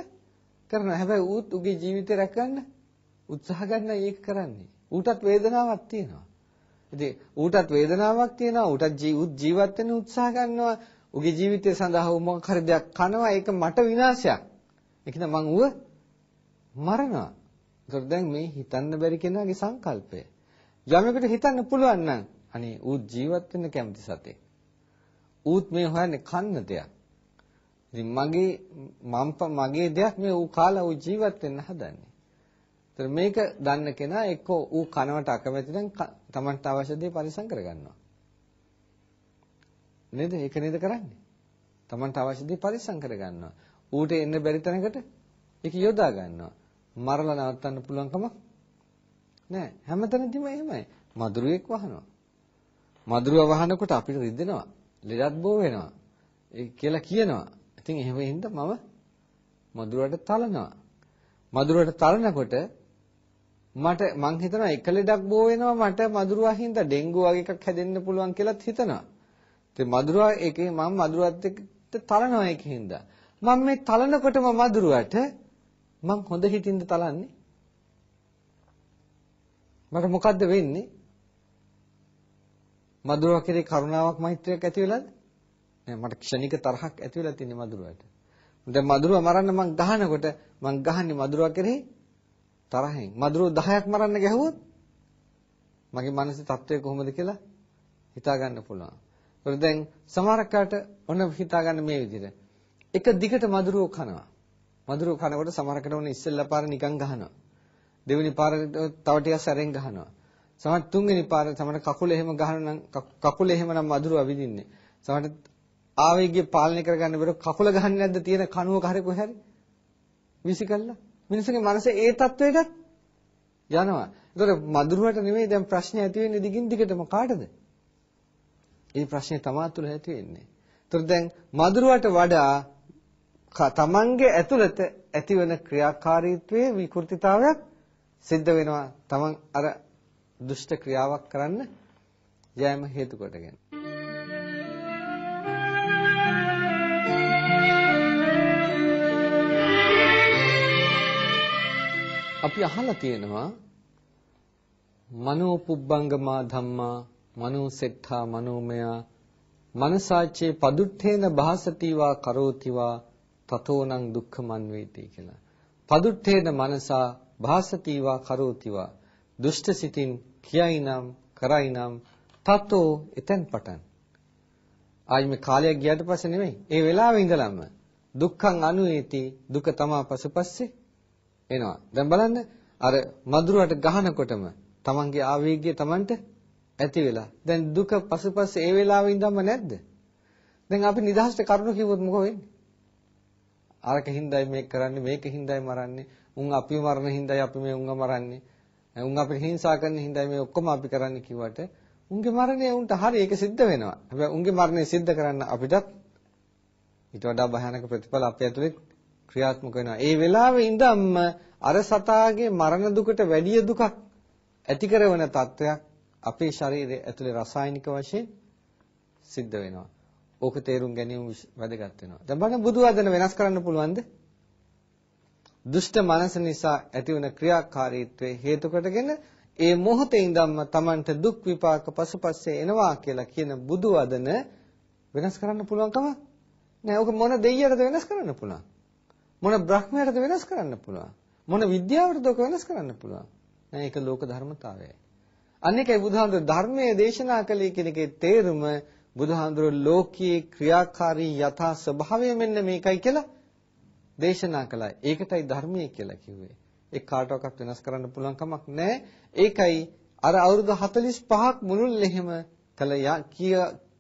A: කරනවා. හැබැයි ඌත් ඌගේ ජීවිතය රැකගන්න උත්සාහ ගන්න ඒක කරන්නේ. ඌටත් වේදනාවක් තියෙනවා. ඉතින් ඌටත් වේදනාවක් තියෙනවා ඌටත් ජීවත් වෙන්න උත්සාහ ගන්නවා උගේ ජීවිතය සඳහා මොකක් හරි දෙයක් කනවා ඒක මට විනාශයක්. ඒකනම් මං ඌව මරනවා. ඒකට දැන් මේ හිතන්න බැරි කෙනාගේ සංකල්පය. යමෙකුට හිතන්න පුළුවන් නම් අනේ ඌත් ජීවත් වෙන්න කැමති සතෙක්. ඌත් මේ හොයන්නේ කන්න දෙයක්. ඉතින් මගේ මම්ප මගේ දෙයක් මේ ඌ කාලා ඌ ජීවත් වෙන්න හදන්නේ. ඒතර මේක දන්න කෙනා එක්ක ඌ කනවට අකමැති නම් තමන්ට අවශ්‍ය දේ පරිසම් කරගන්නවා. නේද? ඒක නේද කරන්නේ. Tamanට අවශ්‍ය දේ පරිස්සම් කරගන්නවා. ඌට එන්න බැරි තැනකට ඒක යොදා ගන්නවා. මරලා නවත්තන්න පුළුවන් කමක් නෑ. හැමතැනදීම එහෙමයි. මදුරුවෙක් වහනවා. මදුරුව වහනකොට අපිට රිදෙනවා. ලෙඩක් බෝ වෙනවා. ඒ කියලා කියනවා. ඉතින් එහෙම හින්දා මම මදුරුවට තලනවා. මදුරුවට තලනකොට මට මං හිතනවා එක ලෙඩක් බෝ වෙනවා මට මදුරුවා හින්දා ඩෙන්ගු වගේ එකක් හැදෙන්න පුළුවන් කියලාත් හිතනවා. ඉතින් මధుරවා ඒකේ මම මధుරවත් එක්ක තලනවා ඒකේ හින්දා. මම මේ තලනකොටම මధుරවට මං හොඳ හිතින්ද තලන්නේ. මට මොකද්ද වෙන්නේ? මధుරව කෙරේ කරුණාවක් මෛත්‍රියක් ඇති වෙලාද? නෑ මට ක්ෂණික තරහක් ඇති වෙලා තියෙන්නේ මధుරවට. දැන් මధుරව මරන්න මං ගහනකොට මං ගහන්නේ මధుරව කෙරෙහි තරහෙන්. මధుරව 10ක් මරන්න ගැහුවොත් මගේ මානසික තත්ත්වය කොහොමද කියලා හිතා ගන්න පුළුවන්. ඒතර දැන් සමහරකට ඔන්න හිතාගන්න මේ විදිහට. එක දිගට මදුරුව කනවා. මදුරුව කනකොට සමහරකට ඔන්න ඉස්සෙල්ලා පාර නිකන් ගහනවා. දෙවෙනි පාර තව ටිකක් සැරෙන් ගහනවා. සමහර තුන්වෙනි පාර සමහර කකුල එහෙම ගහනනම් කකුල එහෙමනම් මදුරුව අවිදින්නේ. සමහර ආවේගය පාලනය කරගන්න බැරුව කකුල ගහන්නේ නැද්ද තියෙන කණුව කරකෝ හැරි විසිකල්ලා මිනිස්සුගේ මනස ඒ තත්වයකට යනවා. ඒතකොට මදුරුවට නෙමෙයි දැන් ප්‍රශ්නේ ඇති වෙන්නේ දිගින් දිගටම කාටද? ඒ ප්‍රශ්නේ තමා තුළ ඇති වෙන්නේ. ඒතර දැන් මදුරුවට වඩා තමන්ගේ ඇතුළත ඇතිවන ක්‍රියාකාරීත්වයේ විකෘතිතාවයක් සිද්ධ වෙනවා. තමන් අර දුෂ්ට ක්‍රියාවක් කරන්න යෑම හේතු කොටගෙන. අපි අහලා තියෙනවා මනෝ පුබ්බංගමා ධම්මා මනෝසෙට්ඨා මනෝමයා මනසාචේ paduttena භාසතිවා කරෝතිවා තතෝනං දුක්ඛමන් වේති කියලා. paduttena මනසා භාසතිවා කරෝතිවා දුෂ්ට සිතින් කියයිනම් කරයිනම් තතෝ එතෙන් පටන්. ආයි මේ කාලයක් ගියාට පස්සේ නෙමෙයි. ඒ වෙලාවේ ඉඳලම දුක්ඛං අනුේති දුක තමා පසුපස්සේ එනවා. දැන් බලන්න අර මදුරුවට ගහනකොටම තමන්ගේ ආවේගය තමන්ට ඇති වෙලා. දැන් දුක පසුපස ඒ වෙලාවෙ ඉඳන්ම නැද්ද? දැන් අපි නිදහසට කරුණු කිව්වොත් මොකෝ වෙන්නේ? අරක හිඳයි මේක කරන්නේ මේක හිඳයි මරන්නේ උන් අපි මරන හිඳයි අපි මේ උන්ව මරන්නේ උන් අපිට හිංසා කරන හිඳයි මේ ඔක්කොම අපි කරන්නේ කිව්වට උන්ගේ මරණය උන්ට හරි ඒක සිද්ධ වෙනවා හැබැයි උන්ගේ මරණය සිද්ධ කරන්න අපිටත් ඊට වඩා භයානක ප්‍රතිඵල අපේ ඇතුලේ ක්‍රියාත්මක වෙනවා ඒ වෙලාවේ ඉඳන්ම අර සතාගේ මරණ දුකට වැඩිය දුකක් ඇති කරන තත්වයක් අපේ ශරීරය ඇතුලේ රසායනික වශයෙන් සිද්ධ වෙනවා. ඕක තේරුම් ගැනීම වැදගත් වෙනවා. දැන් බලන්න බුදු වදන වෙනස් කරන්න පුළුවන්ද? දුෂ්ට මනස නිසා ඇතිවන ක්‍රියාකාරීත්වයේ හේතු කොටගෙන ඒ මොහොතේ ඉඳන්ම Tamanට දුක් විපාක පසුපස්සේ එනවා කියලා කියන බුදු වදන වෙනස් කරන්න පුළුවන්කම නෑ. ඕක මොන දෙයියටද වෙනස් කරන්න පුළුවන්? මොන බ්‍රහ්මයටද වෙනස් කරන්න පුළුවන්? මොන විද්‍යාවටද ඔක වෙනස් කරන්න පුළුවන්? නෑ ඒක ලෝක ධර්මතාවයයි. අනිකයි බුදුහාමුදුර ධර්මයේ දේශනා කළේ කියන එකේ තේරුම බුදුහාමුදුර ලෝකයේ ක්‍රියාකාරී යථා ස්වභාවය මෙන්න මේකයි කියලා දේශනා කළා. ඒකටයි ධර්මයේ කියලා කිව්වේ. ඒක කාටවත් වෙනස් කරන්න පුළුවන් කමක් නැහැ. ඒකයි අර අවුරුදු 45ක් මුළුල්ලේ එහෙම කළ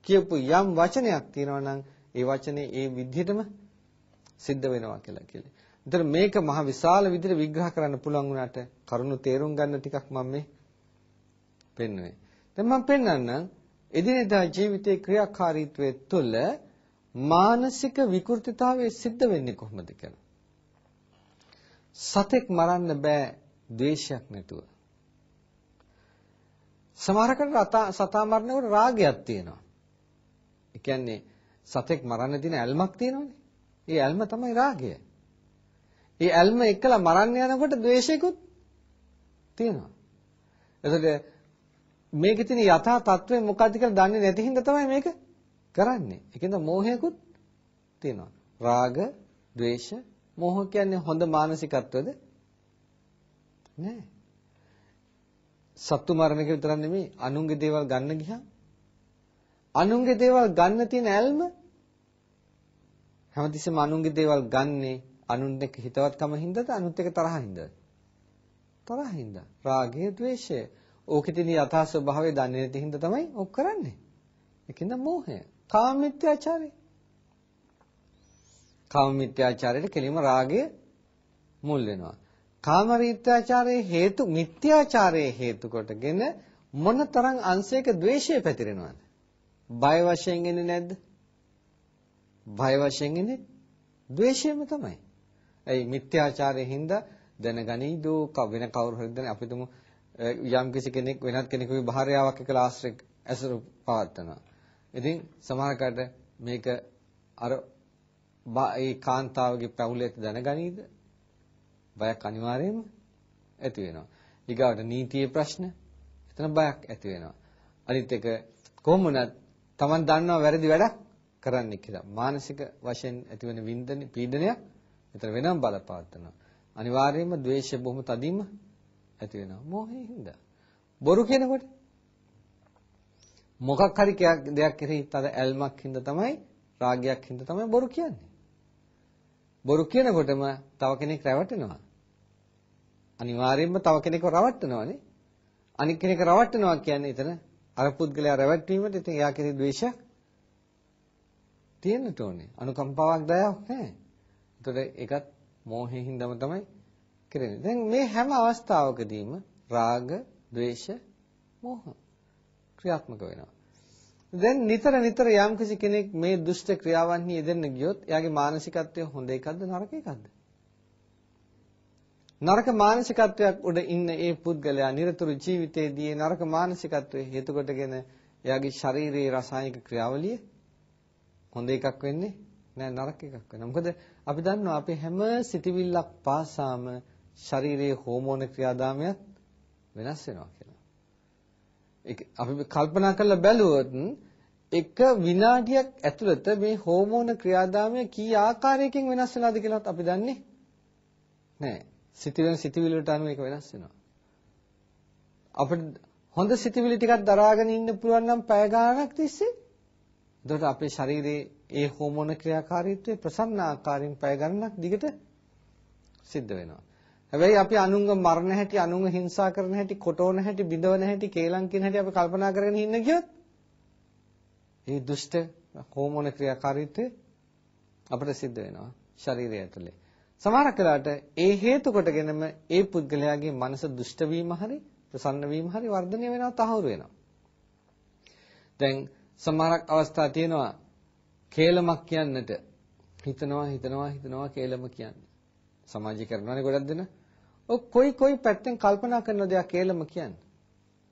A: කියපු යම් වචනයක් තියෙනවා ඒ වචනේ ඒ විදිහටම සිද්ධ වෙනවා කියලා කියන්නේ. ඒතර මේක මහ විශාල විදිහට විග්‍රහ කරන්න පුළුවන් වුණාට කරුණු තේරුම් ගන්න ටිකක් මම මේ පෙන්වන්නේ. දැන් මම පෙන්වන්නම් එදිනෙදා ජීවිතයේ ක්‍රියාකාරීත්වය තුළ මානසික විකෘතිතාවය සිද්ධ වෙන්නේ කොහොමද කියලා. සතෙක් මරන්න බෑ ද්වේෂයක් නැතුව. සමහරකට සතා මරනකොට රාගයක් තියෙනවා. ඒ කියන්නේ සතෙක් මරන්න දින ඇල්මක් තියෙනවනේ. ඒ ඇල්ම තමයි රාගය. ඒ ඇල්ම එක්කලා මරන්න යනකොට ද්වේෂයකුත් තියෙනවා. එතකොට මේකේ තියෙන යථා තත්වය මොකද්ද කියලා දන්නේ නැති හින්දා තමයි මේක කරන්නේ. ඒකෙන්ද මෝහයකුත් තියෙනවා. රාග, ద్వේෂ, මෝහ කියන්නේ හොඳ මානසිකත්වද? නෑ. සත්තු මරණ එක විතරක් නෙමෙයි අනුන්ගේ දේවල් ගන්න ගියා. අනුන්ගේ දේවල් ගන්න තියෙන ඇල්ම හැමතිස්සෙම අනුන්ගේ දේවල් ගන්නේ අනුන්ට හිතවත්කම හින්දාද අනුත් එක තරහින්ද? තරහින්ද. රාගය, ద్వේෂය ඕකේ තියෙන යථා ස්වභාවය දන්නේ නැති හින්දා තමයි ඔක් කරන්නේ. ඒකින්ද මෝහය. කාමමිත්‍යාචාරය. කාමමිත්‍යාචාරයට කෙලිම රාගය මුල් වෙනවා. කාමරිත්‍යාචාරයේ හේතු මිත්‍යාචාරයේ හේතු කොටගෙන මොනතරම් අංශයක ද්වේෂය පැතිරෙනවද? බය වශයෙන් එන්නේ නැද්ද? බය වශයෙන් එන්නේ ද්වේෂයම තමයි. ඒ මිත්‍යාචාරයෙන් හින්දා දැනගනීදෝ වෙන කවුරු හරි දැන අපිටම යම් කිසි කෙනෙක් වෙනත් කෙනෙකුගේ භාර්යාවක් එක්කලා ආශ්‍රය ඇසුරු පවත්නවා. ඉතින් සමහරකට මේක අර ඒ කාන්තාවගේ පැවුල ඇති දැනගනීද? බයක් අනිවාර්යයෙන්ම ඇති වෙනවා. ඊගාට නීතියේ ප්‍රශ්න. එතන බයක් ඇති වෙනවා. අනිත් එක කොහොම වුණත් Taman දන්නවා වැරදි වැඩක් කරන්න කියලා. මානසික වශයෙන් ඇතිවන වින්දනේ පීඩනය එතන වෙනම බලපානවා. අනිවාර්යයෙන්ම ද්වේෂය බොහොම තදින්ම ඇති වෙනවා මෝහයෙන් හින්දා. බොරු කියනකොට මොකක් හරි දෙයක් කෙරෙහි තද ඇල්මක් හින්දා තමයි රාගයක් හින්දා තමයි බොරු කියන්නේ. බොරු කියනකොටම තව කෙනෙක් රැවටෙනවා. අනිවාර්යයෙන්ම තව කෙනෙක්ව රවට්ටනවානේ. අනික් කෙනෙක් රවට්ටනවා කියන්නේ එතන අර පුද්ගලයා රැවට්ටීමට ඉතින් එයා කෙරෙහි ද්වේෂයක් තියෙන්න ඕනේ. අනුකම්පාවක් දයාවක් නැහැ. ඒතකොට ඒකත් මෝහයෙන් හින්දාම තමයි කෙරෙන්නේ. දැන් මේ හැම අවස්ථාවකදීම රාග, ద్వේෂ, මෝහ ක්‍රියාත්මක වෙනවා. දැන් නිතර නිතර යම්කිසි කෙනෙක් මේ දුෂ්ට ක්‍රියාවන්හි යෙදෙන්න ගියොත් එයාගේ මානසිකත්වය හොඳ එකක්ද නරක එකක්ද? නරක මානසිකත්වයක් උඩ ඉන්න ඒ පුද්ගලයා নিরතුරු ජීවිතයේදී නරක මානසිකත්වයේ හේතු කොටගෙන එයාගේ ශාරීරික රසායනික ක්‍රියාවලිය හොඳ එකක් වෙන්නේ නෑ නරක එකක් වෙනවා. මොකද අපි දන්නවා අපේ හැම සිතිවිල්ලක් පාසාම ශරීරයේ හෝමෝන ක්‍රියාදාමයත් වෙනස් වෙනවා කියලා. ඒක අපි කල්පනා කරලා බැලුවොත් එක විනාඩියක් ඇතුළත මේ හෝමෝන ක්‍රියාදාමය කී ආකාරයකින් වෙනස් වෙනවද කියලාත් අපි දන්නේ නෑ. සිතිවිලි සිතිවිලි වලට අනුව ඒක වෙනස් වෙනවා. අපිට හොඳ සිතිවිලි ටිකක් දරාගෙන ඉන්න පුළුවන් නම් පැය ගාණක් තිස්සේ එතකොට අපේ ශරීරයේ ඒ හෝමෝන ක්‍රියාකාරීත්වය ප්‍රසන්න ආකාරයෙන් පැය ගණනක් දිගට සිද්ධ වෙනවා. හැබැයි අපි අනුන්ග මරණ හැටි, අනුන්ග හිංසා කරන හැටි, කොටවන හැටි, බිඳවන හැටි, කේලම් කියන හැටි අපි කල්පනා කරගෙන ඉන්න ගියොත් මේ දුෂ්ට හෝමෝන ක්‍රියාකාරීත්වය අපිට සිද්ධ වෙනවා ශරීරය ඇතුලේ. සමහරක් වෙලාවට ඒ හේතු කොටගෙනම ඒ පුද්ගලයාගේ මනස දුෂ්ට වීම හරි, ප්‍රසන්න වීම හරි වර්ධනය වෙනවා, තහවුරු වෙනවා. දැන් සමහරක් අවස්ථා තියෙනවා කේලමක් කියන්නට හිතනවා හිතනවා හිතනවා කේලම කියන්නේ. සමාජීකරණවනේ ගොඩක් දෙනා ඔය කොයි කොයි පැත්තෙන් කල්පනා කරන දෙයක් කියලාම කියන්නේ.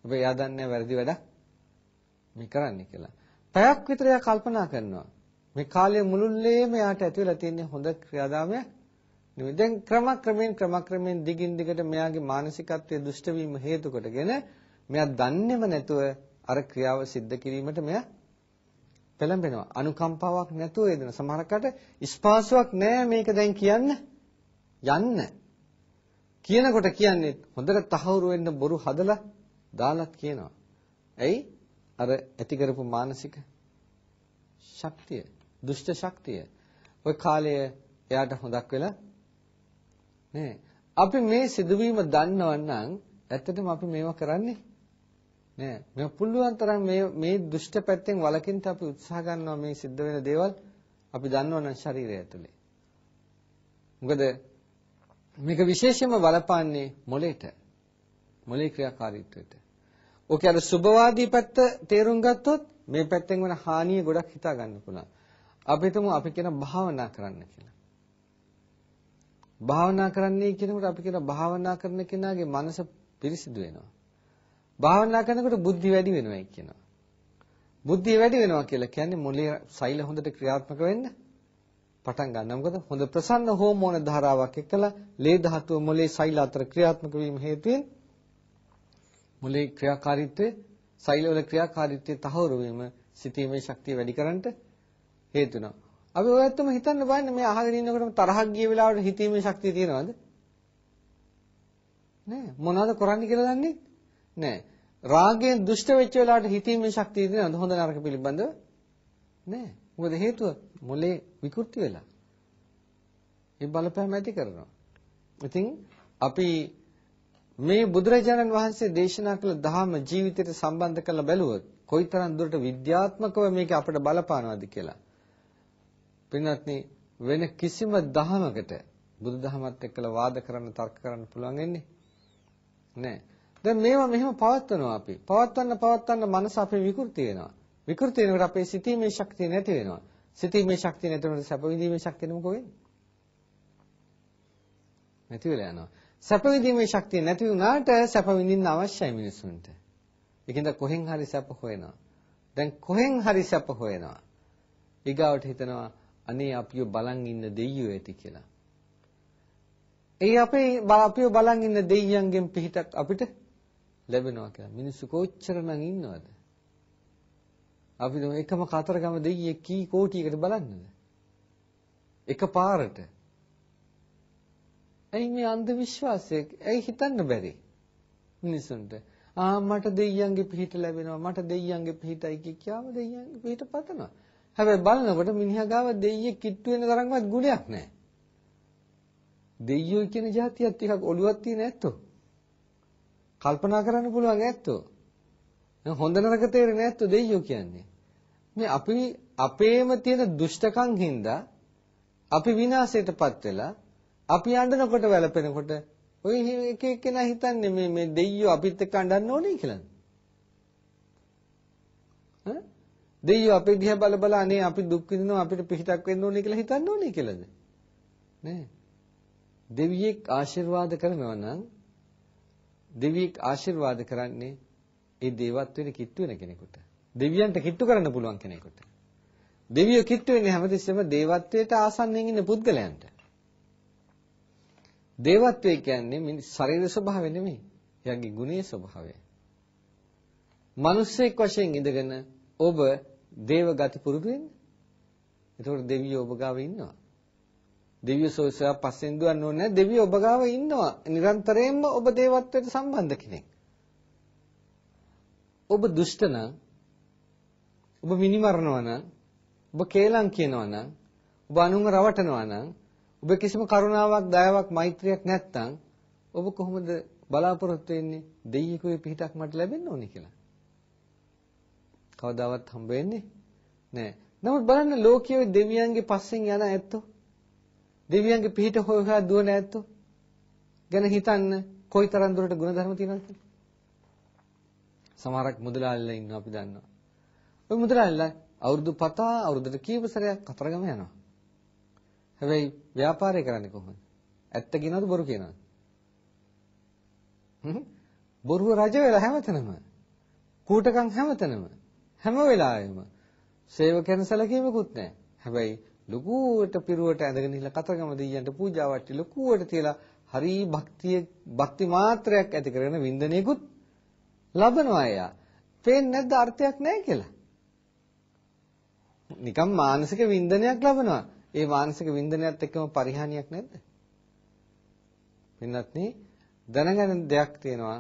A: හැබැයි එයා දන්නේ වැරදි වැඩක් මේ කරන්නේ කියලා. පැයක් විතර එයා කල්පනා කරනවා. මේ කාලය මුළුල්ලේම එයාට ඇති වෙලා තියෙන හොඳ ක්‍රියාදාමයක් නෙමෙයි. දැන් ක්‍රමක්‍රමයෙන් ක්‍රමක්‍රමයෙන් දිගින් දිගට මෙයාගේ මානසිකත්වයේ දුෂ්ට වීම හේතු කොටගෙන මෙයා දන්නේම නැතුව අර ක්‍රියාව සිද්ධ කිරීමට මෙයා පෙළඹෙනවා. අනුකම්පාවක් නැතුව එදෙන. සමහරකට ස්පාසාවක් නැහැ මේක දැන් කියන්න යන්න. කියනකොට කියන්නේ හොඳට තහවුරු වෙන්න බොරු හදලා දාලත් කියනවා. ඇයි? අර ඇති කරපු මානසික ශක්තිය, දුෂ්ට ශක්තිය. ওই කාලය එයාට හොඳක් වෙලා නෑ. අපි මේ සිදුවීම දන්නවනම් ඇත්තටම අපි මේවා කරන්නේ නෑ. මේ පුළුවන් තරම් මේ මේ දුෂ්ට පැත්තෙන් වළකින්න අපි උත්සාහ ගන්නවා මේ සිද්ධ වෙන දේවල් අපි දන්නවනම් ශරීරය ඇතුලේ. මොකද මේක විශේෂයෙන්ම බලපාන්නේ මොළේට. මොළේ ක්‍රියාකාරීත්වයට. ඕකේ අර සුබවාදී පැත්ත තේරුම් ගත්තොත් මේ පැත්තෙන් වෙන හානිය ගොඩක් හිතා ගන්න පුළුවන්. අපි හිතමු අපි කියන භාවනා කරන්න කියලා. භාවනා කරන්නේ කියනකොට අපි කියන භාවනා කරන කෙනාගේ මනස පිරිසිදු වෙනවා. භාවනා කරනකොට බුද්ධි වැඩි වෙනවායි කියනවා. බුද්ධිය වැඩි වෙනවා කියලා කියන්නේ මොළේ සෛල හොඳට ක්‍රියාත්මක වෙන්න පටන් ගන්නවා. මොකද හොඳ ප්‍රසන්න හෝමෝන ධාරාවක් එක්කලා ලේ ධාතුව මොලේ සෛල අතර ක්‍රියාත්මක වීම හේතුවෙන් මොලේ ක්‍රියාකාරීත්වය සෛලවල ක්‍රියාකාරීත්වය තහවුරු වීම සිතීමේ ශක්තිය වැඩි කරන්නට හේතු වෙනවා. අපි ඔයත්තුම හිතන්න බලන්න මේ අහගෙන ඉන්නකොටම තරහක් ගිය වෙලාවට හිතීමේ ශක්තිය තියෙනවද? නෑ. මොනවද කරන්න කියලා දන්නේ නෑ. රාගයෙන් දුෂ්ට වෙච්ච වෙලාවට හිතීමේ ශක්තිය තියෙනවද? හොඳ නරක පිළිබඳව? නෑ. මොකද හේතුව මොලේ විකෘති වෙලා. ඒ බලපෑම ඇති කරනවා. ඉතින් අපි මේ බුදුරජාණන් වහන්සේ දේශනා කළ ධර්ම ජීවිතයට සම්බන්ධ කරලා බැලුවොත් කොයිතරම් දුරට විද්‍යාත්මකව මේක අපට බලපානවද කියලා. පින්වත්නි වෙන කිසිම ධහමකට බුදුදහමත් එක්කලා වාද කරන්න තර්ක කරන්න පුළුවන් වෙන්නේ නැහැ. දැන් මේවා මෙහෙම පවත්වනවා අපි. පවත්වන්න පවත්වන්න මනස අපේ විකෘති වෙනවා. විකෘති වෙනකොට අපේ සිතීමේ ශක්තිය නැති වෙනවා. සිතීමේ ශක්තිය නැති වෙනකොට සැප විඳීමේ ශක්තිය මොකෝ වෙන්නේ? නැති වෙලා යනවා. සැප විඳීමේ ශක්තිය නැති වුණාට සැප විඳින්න අවශ්‍යයි මිනිසුන්ට. ඒකෙන්ද කොහෙන් හරි සැප හොයනවා. දැන් කොහෙන් හරි සැප හොයනවා. ඊගාවට හිතනවා අනේ අපිව බලන් ඉන්න දෙයියෝ ඇති කියලා. ඒ අපේ අපිව බලන් ඉන්න දෙයියන්ගෙන් පිහිටක් අපිට ලැබෙනවා කියලා. මිනිස්සු කොච්චරනම් ඉන්නවද? අපි දුම එකම කතරගම දෙයියෙක් කී කෝටියකට බලන්නද? එක පාරට. ඇයි මේ අන්ධ විශ්වාසය? ඇයි හිතන්න බැරි? මිනිසුන්ට ආ මට දෙයියන්ගේ පිහිට ලැබෙනවා මට දෙයියන්ගේ පිහිටයි කියාම දෙයියන්ගේ පිහිට පතනවා. හැබැයි බලනකොට මිනිහා ගාව දෙයියෙක් කිට්ටු වෙන තරම්වත් ගුණයක් නැහැ. දෙයියෝ කියන જાතියක් ටිකක් ඔළුවක් තියෙන ඇත්තෝ. කල්පනා කරන්න පුළුවන් ඇත්තෝ. හොඳ නරක තේරෙන්නේ ඇත්තෝ දෙයියෝ කියන්නේ. මේ අපි අපේම තියෙන දුෂ්ටකම් හින්දා අපි විනාශයටපත් වෙලා අපි අඬනකොට වැළපෙනකොට ඔය එක එක්කෙනා හිතන්නේ මේ මේ දෙයියෝ අපිත් එක්ක අඬන්න ඕනේ කියලා. දෙයියෝ අපේ දිහා බල බල අනේ අපි දුක් විඳිනවා අපිට පිහිටක් වෙන්න ඕනේ කියලා හිතන්න ඕනේ කියලාද? නෑ. දෙවියෙක් ආශිර්වාද කරනවා නම් දෙවියෙක් ආශිර්වාද කරන්නේ ඒ දේවත්වයට කිට්ටු වෙන කෙනෙකුට. දෙවියන්ට කිට්ටු කරන්න පුළුවන් කෙනෙකුට. දෙවියෝ කිට්ටු වෙන්නේ හැමතිස්සෙම දේවත්වයට ආසන්නෙන් ඉන්න පුද්ගලයන්ට. දේවත්වය කියන්නේ මේ ශරීර ස්වභාවය නෙමෙයි. එයාගේ ගුණයේ ස්වභාවය. මිනිස්සෙක් වශයෙන් ඉඳගෙන ඔබ දේව ගති පුරුදු වෙන්න. එතකොට දෙවියෝ ඔබ ගාව ඉන්නවා. දෙවියෝ සෝසයා පස්සෙන් දුවන්න ඕනේ නැහැ. දෙවියෝ ඔබ ගාව ඉන්නවා. නිරන්තරයෙන්ම ඔබ දේවත්වයට සම්බන්ධ කෙනෙක්. ඔබ දුෂ්ට නම් ඔබ මිනිමරනවා නම් ඔබ කේලම් කියනවා නම් ඔබ අනුන්ව රවටනවා නම් ඔබ කිසිම කරුණාවක් දයාවක් මෛත්‍රියක් නැත්නම් ඔබ කොහොමද බලාපොරොත්තු වෙන්නේ දෙයියෙකුගේ පිහිටක් මට ලැබෙන්න ඕනේ කියලා කවදාවත් හම්බ වෙන්නේ නැහැ නමුත් බලන්න ලෝකයේ දෙවියන්ගේ පස්සෙන් යන ඇත්තෝ දෙවියන්ගේ පිහිට හොය හොයා දුවන ඇත්තෝ ගැන හිතන්න කොයිතරම් දුරට ಗುಣධර්ම තියෙනවද කියලා සමහරක් මුදලාලිලා ඉන්නවා අපි දන්නවා ඔය මුදලාලිලා අවුරුදු 5 අවුරුද්දට කීප සැරයක් කතරගම යනවා. හැබැයි ව්‍යාපාරය කරන්නේ කොහොමද? ඇත්ත කියනවද බොරු කියනවද? බොරුව රජ වෙලා හැමතැනම. කූටකම් හැමතැනම. හැම වෙලාවෙම සේවකයන් සැලකීමකුත් නැහැ. හැබැයි ලොකුවට පිරුවට ඇඳගෙන ඉන්න කතරගම දෙයියන්ට පූජාවට්ටි ලොකුවට තියලා හරි භක්තිය භක්ති මාත්‍රයක් ඇති කරගෙන වින්දනයකුත් ලබනවා එයා. පේන්නේ නැද්ද අර්ථයක් නැහැ කියලා? නිකම් මානසික වින්දනයක් ලබනවා. ඒ මානසික වින්දනයත් එක්කම පරිහානියක් නැද්ද? වෙනත් නේ දැනගන්න දෙයක් තියෙනවා.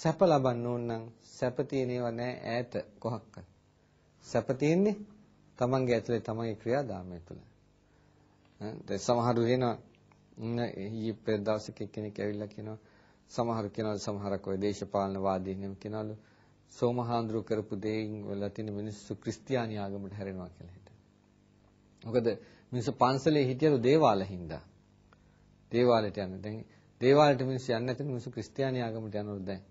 A: සැප ලබන්න ඕන නම් සැප තියෙනේව නැහැ ඈත කොහක්ක. සැප තියෙන්නේ තමන්ගේ ඇතුලේ තමන්ගේ ක්‍රියාදාමය තුළ. දැන් සමහරු වෙනවා ඊයේ පෙර දවසක කෙනෙක් ඇවිල්ලා කියනවා සමහරු කියනවා සමහරක් ඔය දේශපාලන වාදීන් කියනවලු සෝමහාඳුරු කරපු දේන් වෙලා තියෙන මිනිස්සු ක්‍රිස්තියානි ආගමට හැරෙනවා කියලා හිට. මොකද මිනිස්සු පන්සලේ හිටියලු දේවාල හින්දා. දේවාලයට යන්නේ. දැන් දේවාලයට මිනිස්සු යන්නේ නැතිනම් මිනිස්සු ක්‍රිස්තියානි ආගමට යනවලු දැන්.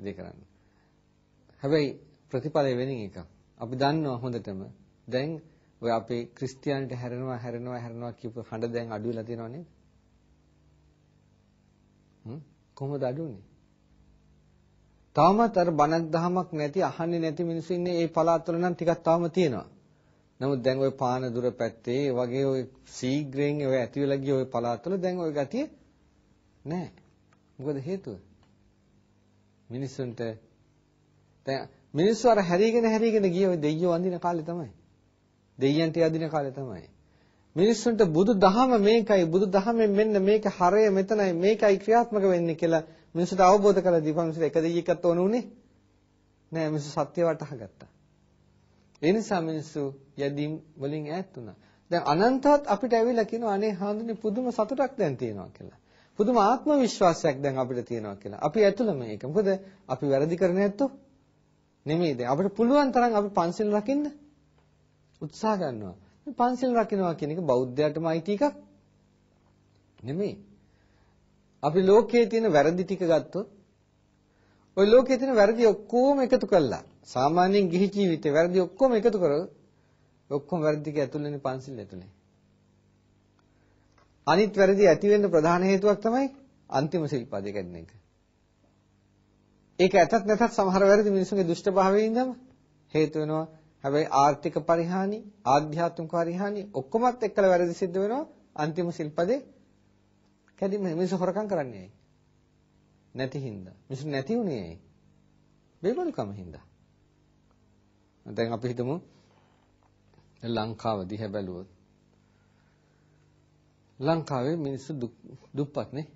A: ඉදේ කරන්නේ. හැබැයි ප්‍රතිඵලය වෙනින් එකක්. අපි දන්නවා හොඳටම දැන් ඔය අපේ ක්‍රිස්තියානිට හැරෙනවා හැරෙනවා හැරෙනවා කියපු හඬ දැන් අඩු වෙලා තියෙනව නේද? හ්ම් කොහොමද අඩු වෙන්නේ? තාමත් අර බණක් දහමක් නැති අහන්නේ නැති මිනිස්සු ඉන්නේ ඒ පළාත්වල නම් ටිකක් තාම තියෙනවා. නමුත් දැන් ওই පාන දුර පැත්තේ වගේ ওই සීග්‍රෙන් ඔය ඇති වෙලා ගිය ওই පළාත්වල දැන් ওই ගතිය නැහැ. මොකද හේතුව? මිනිස්සුන්ට දැන් මිනිස්සු අර හැරීගෙන හැරීගෙන ගිය ওই දෙයියෝ වඳින කාලේ තමයි. දෙයියන්ට යදින කාලේ තමයි. මිනිස්සුන්ට බුදු දහම මේකයි බුදු දහමෙන් මෙන්න මේක හරය මෙතනයි මේකයි ක්‍රියාත්මක වෙන්නේ කියලා මිනිස්සුන්ට අවබෝධ කරලා දීපන් මිනිස්සු එක දෙයකට ඕන උනේ නෑ මිනිස්සු සත්‍ය වටහාගත්තා. ඒ නිසා මිනිස්සු යදීම් වලින් ඈත් වුණා. දැන් අනන්තවත් අපිට ඇවිල්ලා කියනවා අනේ හාඳුනේ පුදුම සතුටක් දැන් තියෙනවා කියලා. පුදුම ආත්ම විශ්වාසයක් දැන් අපිට තියෙනවා කියලා. අපි ඇතුළම ඒක. මොකද අපි වැරදි කරන්නේ නැත්තෝ නෙමෙයි දැන්. අපිට පුළුවන් තරම් අපි පන්සිල් රකින්න උත්සාහ ගන්නවා. මේ පන්සිල් රකින්නවා කියන එක බෞද්ධයටම අයිති එකක් නෙමෙයි. අපි ලෝකයේ තියෙන වැරදි ටික ගත්තොත් ওই ලෝකයේ තියෙන වැරදි ඔක්කොම එකතු කළා. සාමාන්‍යයෙන් ගිහි ජීවිතේ වැරදි ඔක්කොම එකතු කරලා ඔක්කොම වැරදි ටික ඇතුල් වෙන්නේ පන්සිල් ඇතුලේ. අනිත් වැරදි ඇති වෙන්න ප්‍රධාන හේතුවක් තමයි අන්තිම සිල්පදේ කැඩෙන එක. ඒක ඇතත් නැතත් සමහර වැරදි මිනිසුන්ගේ දුෂ්ටභාවයෙන් ඉඳම හේතු වෙනවා. හැබැයි ආර්ථික පරිහානි, ආධ්‍යාත්මික පරිහානි ඔක්කොමත් එක්කලා වැරදි සිද්ධ වෙනවා අන්තිම සිල්පදේ කැඩි මිනිස්සු හොරකම් කරන්නේ ඇයි? නැති හින්දා. මිනිස්සු නැති උනේ ඇයි? බේබලුකම හින්දා. දැන් අපි හිතමු ලංකාව දිහා බැලුවොත් ලංකාවේ මිනිස්සු දුප්පත් නේ.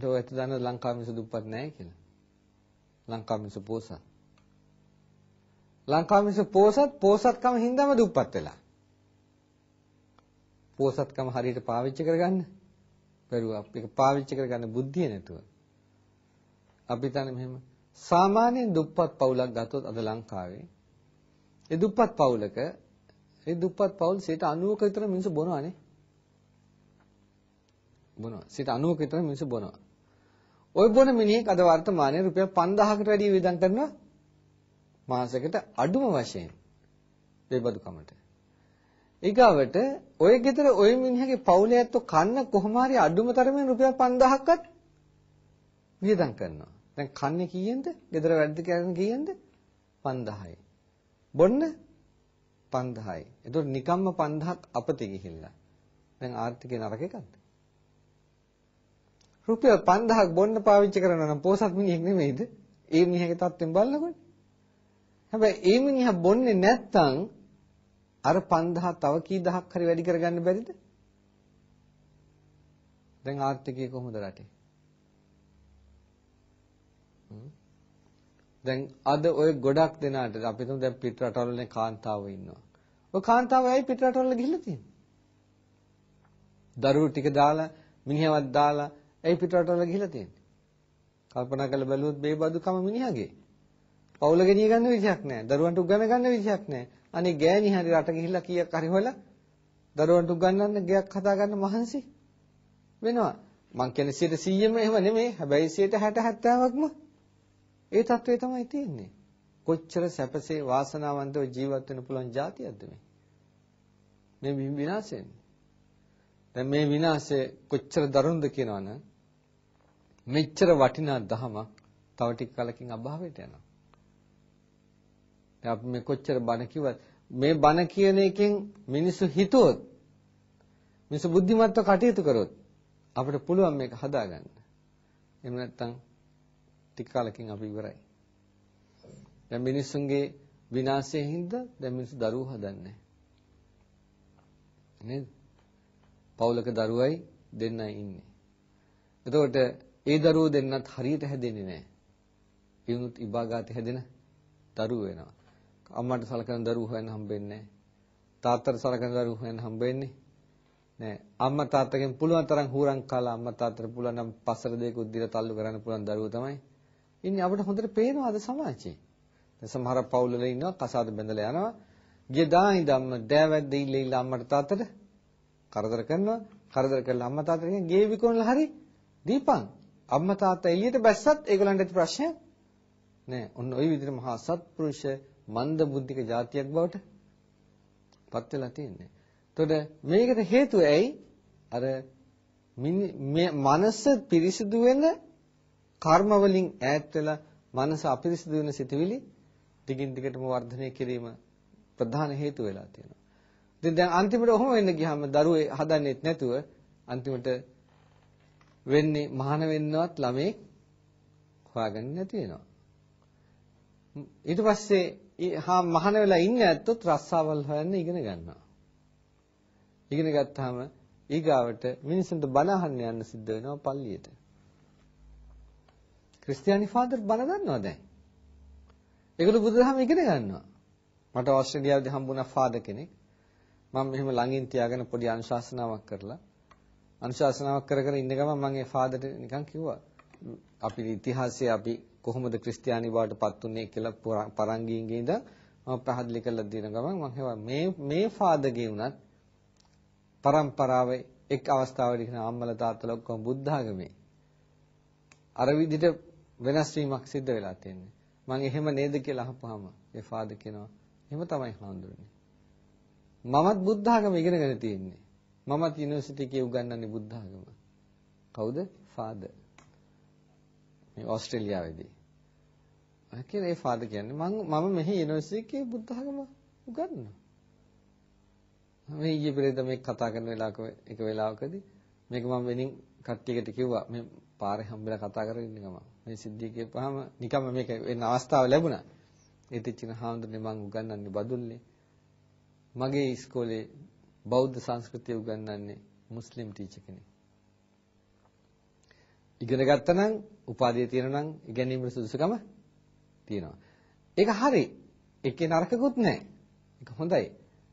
A: ඒක ඇත්ත දන්න ලංකාවේ මිනිස්සු දුප්පත් නැහැ කියලා. ලංකාවේ මිනිස්සු පෝසත්. ලංකාවේ මිනිස්සු පෝසත් පෝසත්කම හින්දාම දුප්පත් වෙලා. පෝසත්කම හරියට පාවිච්චි කරගන්න බැරුවා. ඒක පාවිච්චි කරගන්න බුද්ධිය නැතුව. අපි හිතන්නේ මෙහෙම සාමාන්‍යයෙන් දුප්පත් පවුලක් ගත්තොත් අද ලංකාවේ ඒ දුප්පත් පවුලක ඒ දුප්පත් පවුල් 90ක විතර මිනිස්සු බොනවානේ. බොනවා. 90ක විතර මිනිස්සු බොනවා. ওই බොන මිනිහෙක් අද වර්තමානයේ රුපියල් 5000කට වැඩිය වියදම් කරනවා මාසයකට අඩුම වශයෙන් වේබදුකමට. ඊගාවට ඔය ගෙදර ඔය මිනිහගේ පවුලේ ඇත්තෝ කන්න කොහොම හරි අඩුම තරමේ රුපියල් 5000ක්වත් වියදම් කරනවා. දැන් කන්නේ කීයෙන්ද? ගෙදර වැඩි කරන කීයෙන්ද? 5000යි. බොන්න 5000යි. ඒතකොට නිකම්ම 5000ක් අපතේ ගිහිල්ලා. දැන් ආර්ථිකේ නරක එකක්ද? රුපියල් 5000ක් බොන්න පාවිච්චි කරනවා නම් පෝසත් මිනිහෙක් නෙමෙයිද? ඒ මිනිහගේ තත්ත්වෙන් බලනකොට. හැබැයි ඒ මිනිහා බොන්නේ නැත්තම් අර 5000 තව කී දහයක් හරි වැඩි කරගන්න බැරිද? දැන් ආර්ථිකය කොහොමද රටේ? දැන් අද ඔය ගොඩක් දෙනාට අපි තුමු දැන් පිට රටවලනේ කාන්තාවෝ ඉන්නවා. ඔය කාන්තාවෝ ඇයි පිට රටවල ගිහිල්ලා තියෙන්නේ? දරුවෝ ටික දාලා මිනිහවත් දාලා ඇයි පිට රටවල ගිහිල්ලා තියෙන්නේ? කල්පනා කරලා බැලුවොත් මේ බඳුකම මිනිහාගේ. පවුල ගෙනිය ගන්න විදිහක් නැහැ. දරුවන්ට උගන ගන්න විදිහක් නැහැ. අනේ ගෑණි හරි රට ගිහිල්ලා කීයක් හරි හොයලා දරුවන්ට උගන්වන්න ගයක් හදාගන්න මහන්සි වෙනවා. මං කියන්නේ 100%ම එහෙම නෙමෙයි. හැබැයි 60 70%ක්ම ඒ తත්වේ තමයි තියෙන්නේ. කොච්චර සැපසේ වාසනාවන්තව ජීවත් වෙන්න පුළුවන් જાතියක්ද මේ? මේ විනාශයෙන්. දැන් මේ විනාශය කොච්චර දරුණුද කියනවනම් මෙච්චර වටිනා දහමක් තව ටික කලකින් අභාවයට යනවා. දැන් අපි මේ කොච්චර බණ කිව්වත් මේ බණ කියන එකෙන් මිනිස්සු හිතුවොත් මිනිස්සු බුද්ධිමත්ව කටයුතු කරොත් අපිට පුළුවන් මේක හදාගන්න. එහෙම නැත්නම් ටික කාලෙකින් අපි ඉවරයි. දැන් මිනිස්සුන්ගේ විනාශයෙන් හින්දා දැන් මිනිස්සු දරුවෝ හදන්නේ නේද? පවුලක දරුවයි දෙන්නයි ඉන්නේ. එතකොට ඒ දරුවෝ දෙන්නත් හරියට හැදෙන්නේ නැහැ. ඒුණුත් ඉබාගාත හැදෙන දරුවෝ වෙනවා. අම්මට සලකන දරුවෝ හොයන්න හම්බෙන්නේ නැහැ. තාත්තට සලකන දරුවෝ හොයන්න හම්බෙන්නේ නැහැ. අම්මා තාත්තගෙන් පුළුවන් තරම් හුරං කාලා අම්මා තාත්තට පුළුවන් නම් පස්සර දෙකක් උද්දිලා තල්ලු කරන්න පුළුවන් දරුවෝ තමයි ඉන්නේ. අපිට හොඳට පේනවා අද සමාජයේ. දැන් සමහර පවුල්වල ඉන්නවා කසාද බැඳලා යනවා. ගියදා ඉඳන්ම දෑවැද්ද ඉල්ලීලා අම්මට තාත්තට කරදර කරනවා. කරදර කළා අම්මා තාත්තට කියන ගේ විකුණලා හරි දීපන්. අම්මා තාත්තා එළියට බැස්සත් ඒගොල්ලන්ට ප්‍රශ්නයක් නෑ. ඔන්න ওই විදිහට මහා සත්පුරුෂ මන්ද බුද්ධික જાතියක් බවට පත් වෙලා තියෙන්නේ. එතකොට මේකට හේතුව ඇයි? අර මනස පිරිසිදු වෙන කර්ම වලින් ඈත් වෙලා මනස අපිරිසිදු වෙන සිතුවිලි දිගින් දිගටම වර්ධනය කිරීම ප්‍රධාන හේතුව වෙලා තියෙනවා. ඉතින් දැන් අන්තිමට ඔහොම වෙන්න ගියාම දරුවේ හදන්නෙත් නැතුව අන්තිමට වෙන්නේ මහාන වෙන්නවත් ළමෙක් හොයාගන්න නැති වෙනවා. ඊට පස්සේ හා මහාන වෙලා ඉන්න ඇත්තොත් රස්සාවල් හොයන්න ඉගෙන ගන්නවා. ඉගෙන ගත්තාම ඊගාවට මිනිසුන්ට බණ අහන්න යන්න සිද්ධ වෙනවා පල්ලියට. ක්‍රිස්තියානි ෆාදර් බණ දන්නවා දැන්. ඒගොල්ලෝ බුදුදහම ඉගෙන ගන්නවා. මට ඕස්ට්‍රේලියාවේදී හම්බුණා ෆාදර් කෙනෙක්. මම මෙහෙම ළඟින් තියාගෙන පොඩි අනුශාසනාවක් කරලා අනුශාසනාවක් කර කර ඉන්න ගමන් මම ඒ ෆාදර්ට නිකන් කිව්වා අපි ඉතිහාසයේ අපි කොහොමද ක්‍රිස්තියානි බවට පත් උනේ කියලා පරංගින්ගේ ඉඳන් මම පැහැදිලි කරලා දෙන ගමන් මම හිතුවා මේ මේ ෆාදගේ උනත් પરම්පරාවේ එක් අවස්ථාවකදී කියන අම්මලා තාත්තලා ඔක්කොම බුද්ධාගමේ අර විදිහට වෙනස් වීමක් සිද්ධ වෙලා තියෙන්නේ මම එහෙම නේද කියලා අහපුවාම ඒ ෆාද කියනවා එහෙම තමයි හඳුන්නේ මමත් බුද්ධාගම ඉගෙනගෙන තියෙන්නේ මමත් යුනිවර්සිටි එකේ උගන්වන්නේ බුද්ධාගම කවුද ෆාදර් මේ ඕස්ට්‍රේලියාවේදී. මම කියන ඒ ෆාදර් කියන්නේ මම මම මෙහි යුනිවර්සිටි එකේ බුද්ධ ධර්ම උගන්වනවා. මම ඊයේ පෙරේද මේ කතා කරන වෙලාවක එක වෙලාවකදී මේක මම වෙනින් කට්ටියකට කිව්වා මේ පාරේ හම්බෙලා කතා කරගෙන ඉන්න ගමන් මේ සිද්ධිය කියපුවාම නිකම්ම මේක වෙන අවස්ථාව ලැබුණා. ඒතිචින හාමුදුරනේ මම උගන්වන්නේ බදුල්ලේ. මගේ ඉස්කෝලේ බෞද්ධ සංස්කෘතිය උගන්වන්නේ මුස්ලිම් ටීචර් කෙනෙක්. ඉගෙන ගත්තා නම් උපාදීය තියෙනවා නම් ඉගැන්වීමේ සුදුසුකම තියෙනවා. ඒක හරි. ඒකේ නරකකුත් නැහැ. ඒක හොඳයි.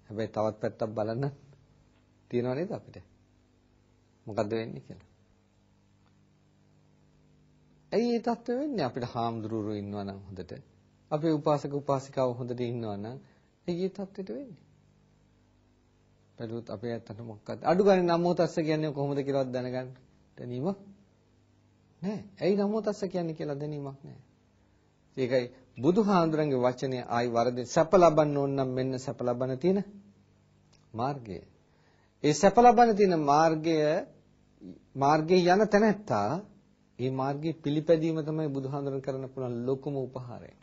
A: හැබැයි තවත් පැත්තක් බලන්න තියෙනව නේද අපිට? මොකද්ද වෙන්නේ කියලා. ඇයි ඒ තත්ත්වෙ වෙන්නේ? අපිට හාමුදුරුවෝ ඉන්නවා නම් හොඳට. අපේ උපාසක උපාසිකාව හොඳට ඉන්නවා නම් ඇයි ඒ තත්ත්වෙට වෙන්නේ? බැලුවොත් අපේ ඇත්තට මොකක්ද? අඩු ගානේ නමෝ තස්ස කියන්නේ කොහොමද කියලාවත් දැනගන්න දැනීම නැහැ. ඇයි නමෝ තස්ස කියන්නේ කියලා දැනීමක් නැහැ. ඒකයි බුදුහාඳුරන්ගේ වචනේ ආයි වරදින් සැප ලබන්න ඕන නම් මෙන්න සැප ලබන්න තියෙන මාර්ගය. ඒ සැප ලබන්න තියෙන මාර්ගය මාර්ගයේ යන තැනැත්තා ඒ මාර්ගයේ පිළිපැදීම තමයි බුදුහාඳුරන් කරන්න පුළුවන් ලොකුම උපහාරය.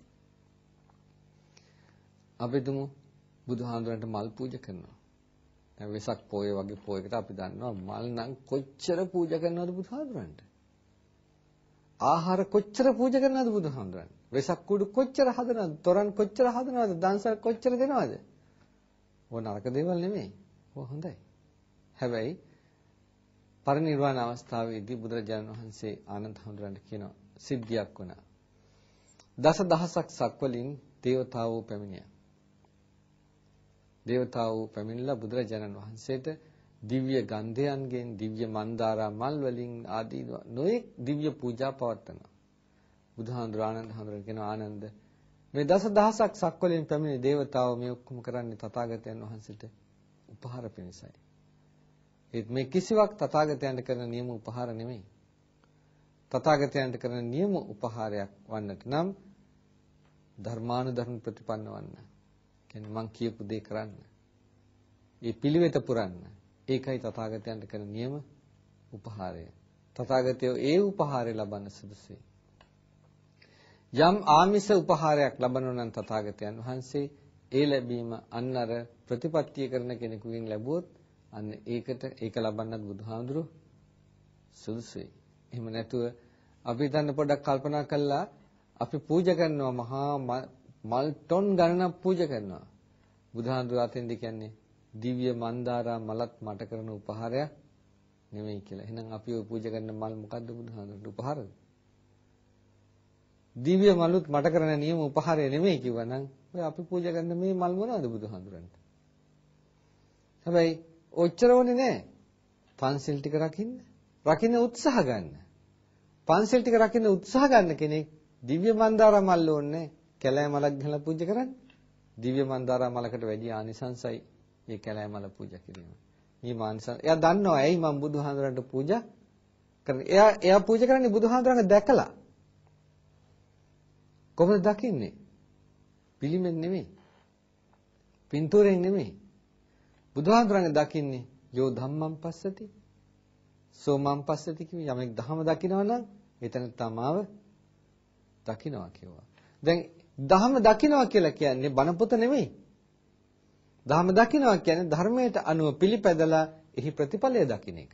A: අපි තුමු බුදුහාඳුරන්ට මල් පූජා කරනවා. දැන් වෙසක් පොය වගේ පොයකට අපි දන්නවා මල් නම් කොච්චර පූජා කරනවද බුදුහාඳුරන්ට? ආහාර කොච්චර පූජා කරනවද බුදුහාමුදුරන්? වෙසක් කුඩු කොච්චර හදනවද? තොරන් කොච්චර හදනවද? දන්සල් කොච්චර දෙනවද? ඕ නරක දේවල් නෙමෙයි. ඕ හොඳයි. හැබැයි පරිනිර්වාණ අවස්ථාවේදී බුදුරජාණන් වහන්සේ ආනන්ද හඳුරන්ට කියනවා සිද්ධියක් වුණා. දස දහසක් සක්වලින් దేవතාවෝ පැමිණියා. దేవතාවෝ පැමිණලා බුදුරජාණන් වහන්සේට දිව්‍ය ගන්ධයන්ගෙන් දිව්‍ය මන්දාරා මල් වලින් ආදී නොඑක් දිව්‍ය පූජා පවත්වනවා. බුදුහාඳුර ආනන්ද හඳුර කියන ආනන්ද මේ දසදහසක් සක්වලින් පැමිණි దేవතාවෝ මේ ඔක්කොම කරන්නේ තථාගතයන් වහන්සේට උපහාර පිණිසයි. ඒත් මේ කිසිවක් තථාගතයන්ට කරන නියම උපහාර නෙමෙයි. තථාගතයන්ට කරන නියම උපහාරයක් වන්නට නම් ධර්මානුධර්ම ප්‍රතිපන්න වන්න. කියන්නේ මං කියපු දේ කරන්න. ඒ පිළිවෙත පුරන්න. ඒකයි තථාගතයන්ට කරන නියම උපහාරය. තථාගතයෝ ඒ උපහාරය ලබන්න සුදුසුයි. යම් ආමිෂ උපහාරයක් ලබනවා නම් තථාගතයන් වහන්සේ ඒ ලැබීම අන්න අර ප්‍රතිපත්තිය කරන කෙනෙකුගෙන් ලැබුවොත් අන්න ඒකට ඒක ලබන්නත් බුදුහාඳුරු සුදුසුයි. එහෙම නැතුව අපි හිතන්න පොඩ්ඩක් කල්පනා කළා අපි පූජා කරනවා මහා මල් ටොන් ගණනක් පූජා කරනවා. බුදුහාඳුරු අතෙන්ද කියන්නේ දිව්‍ය මන්දාරා මලත් මට කරන උපහාරයක් නෙමෙයි කියලා. එහෙනම් අපි ඔය පූජා කරන මල් මොකද්ද බුදුහාඳුන්ට උපහාරද? දිව්‍ය මලුත් මට කරන නියම උපහාරය නෙමෙයි කිව්වනම් ඔය අපි පූජා කරන මේ මල් මොනවද බුදුහාඳුරන්ට? හැබැයි ඔච්චරෝනේ නෑ. පන්සිල් ටික රකින්න. රකින්න උත්සාහ ගන්න. පන්සිල් ටික රකින්න උත්සාහ ගන්න කෙනෙක් දිව්‍ය මන්දාරා මල් ඕනේ. කැලෑ මලක් ගහලා පූජා කරන්නේ. දිව්‍ය මන්දාරා මලකට වැඩි ආනිසංසයි මේ කැලෑ මල පූජා කිරීම. මේ මානස එයා දන්නවා ඇයි මම බුදුහාඳුරන්ට පූජා කරන්නේ. එයා එයා පූජා කරන්නේ බුදුහාඳුරන්ව දැකලා. කොහොමද දකින්නේ? පිළිමෙන් නෙමෙයි. පින්තූරෙන් නෙමෙයි. බුදුහාඳුරන්ව දකින්නේ යෝ ධම්මං පස්සති. සෝ මං පස්සති කිව්වේ යමෙක් ධහම දකිනවා නම් එතන තමාව දකිනවා කියවා. දැන් ධහම දකිනවා කියලා කියන්නේ බණ පොත නෙමෙයි. ධර්ම දකින්නවා කියන්නේ ධර්මයට අනුව පිළිපැදලා එහි ප්‍රතිඵලය දකින්න එක.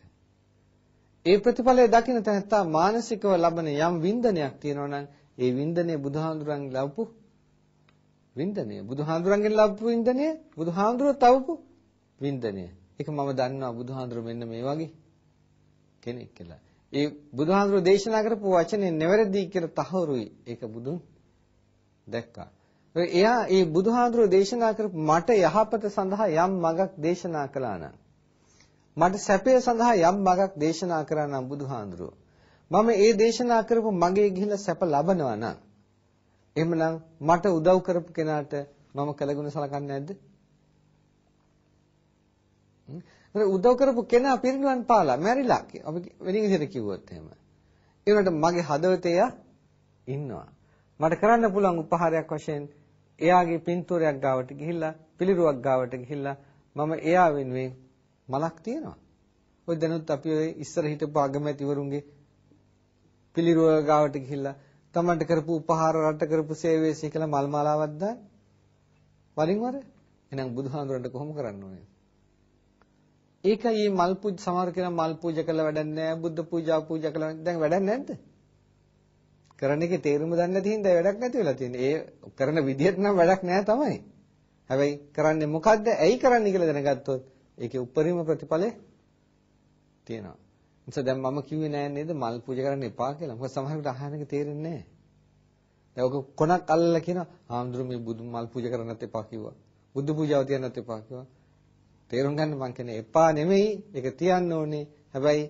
A: ඒ ප්‍රතිඵලය දකින්න තැනත්තා මානසිකව ලබන යම් වින්දනයක් තියෙනවා නම් ඒ වින්දනය බුදුහාඳුරන් ලැබපු වින්දනය. බුදුහාඳුරන්ගෙන් ලැබපු වින්දනය බුදුහාඳුරව තවපු වින්දනය. ඒක මම දන්නවා බුදුහාඳුර මෙන්න මේ වගේ කෙනෙක් කියලා. ඒ බුදුහාඳුර දේශනා කරපු වචනේ නෙවැරදි කියලා තහවුරුයි. ඒක බුදුන් දැක්කා. එයා ඒ බුදුහාඳුරෝ දේශනා කරපු මට යහපත සඳහා යම් මඟක් දේශනා කළා නම් මට සැපය සඳහා යම් මඟක් දේශනා කරා නම් බුදුහාඳුරෝ මම ඒ දේශනා කරපු මගේ ගිහිලා සැප ලබනවා නම් එහෙමනම් මට උදව් කරපු කෙනාට මම කලගුණ සලකන්නේ නැද්ද? උදව් කරපු කෙනා පිරිනිවන් පාලා මැරිලා අපි වෙනින් විදිහට කිව්වොත් එහෙම. ඒ වුණාට මගේ හදවතේ ඉන්නවා. මට කරන්න පුළුවන් උපහාරයක් වශයෙන් එයාගේ පින්තූරයක් ගාවට ගිහිල්ලා පිළිරුවක් ගාවට ගිහිල්ලා මම එයා වෙනුවෙන් මලක් තියනවා. ඔය දැනුත් අපි ඔය ඉස්සර හිටපු අගමැතිවරුන්ගේ පිළිරුව ගාවට ගිහිල්ලා තමන්ට කරපු උපහාර රට කරපු සේවයේ සිකලා මල් මාලාවක් දාන වරින් වර එහෙනම් බුදුහාඳුරන්ට කොහොම කරන්න ඕනේ? ඒකයි මේ මල් පූජ සමහර කෙනා මල් පූජා කළා වැඩක් නැහැ බුද්ධ පූජා පූජා කළා දැන් වැඩක් නැද්ද? කරන එකේ තේරුම දන්නේ නැති හින්දා වැඩක් නැති වෙලා තියෙන්නේ. ඒ කරන විදිහට නම් වැඩක් නැහැ තමයි. හැබැයි කරන්නේ මොකද්ද? ඇයි කරන්නේ කියලා දැනගත්තොත් ඒකේ උපරිම ප්‍රතිඵලය තියෙනවා. නිසා දැන් මම කිව්වේ නෑ නේද මල් පූජා කරන්න එපා කියලා. මොකද සමහරකට අහනක තේරෙන්නේ නෑ. දැන් ඔක කොනක් අල්ලලා කියනවා "ආම්දුරු මේ බුදු මල් පූජා කරන්නත් එපා" කිව්වා. බුදු පූජාව තියන්නත් එපා කිව්වා. තේරුම් ගන්න මං කියන්නේ එපා නෙමෙයි. ඒක තියන්න ඕනේ. හැබැයි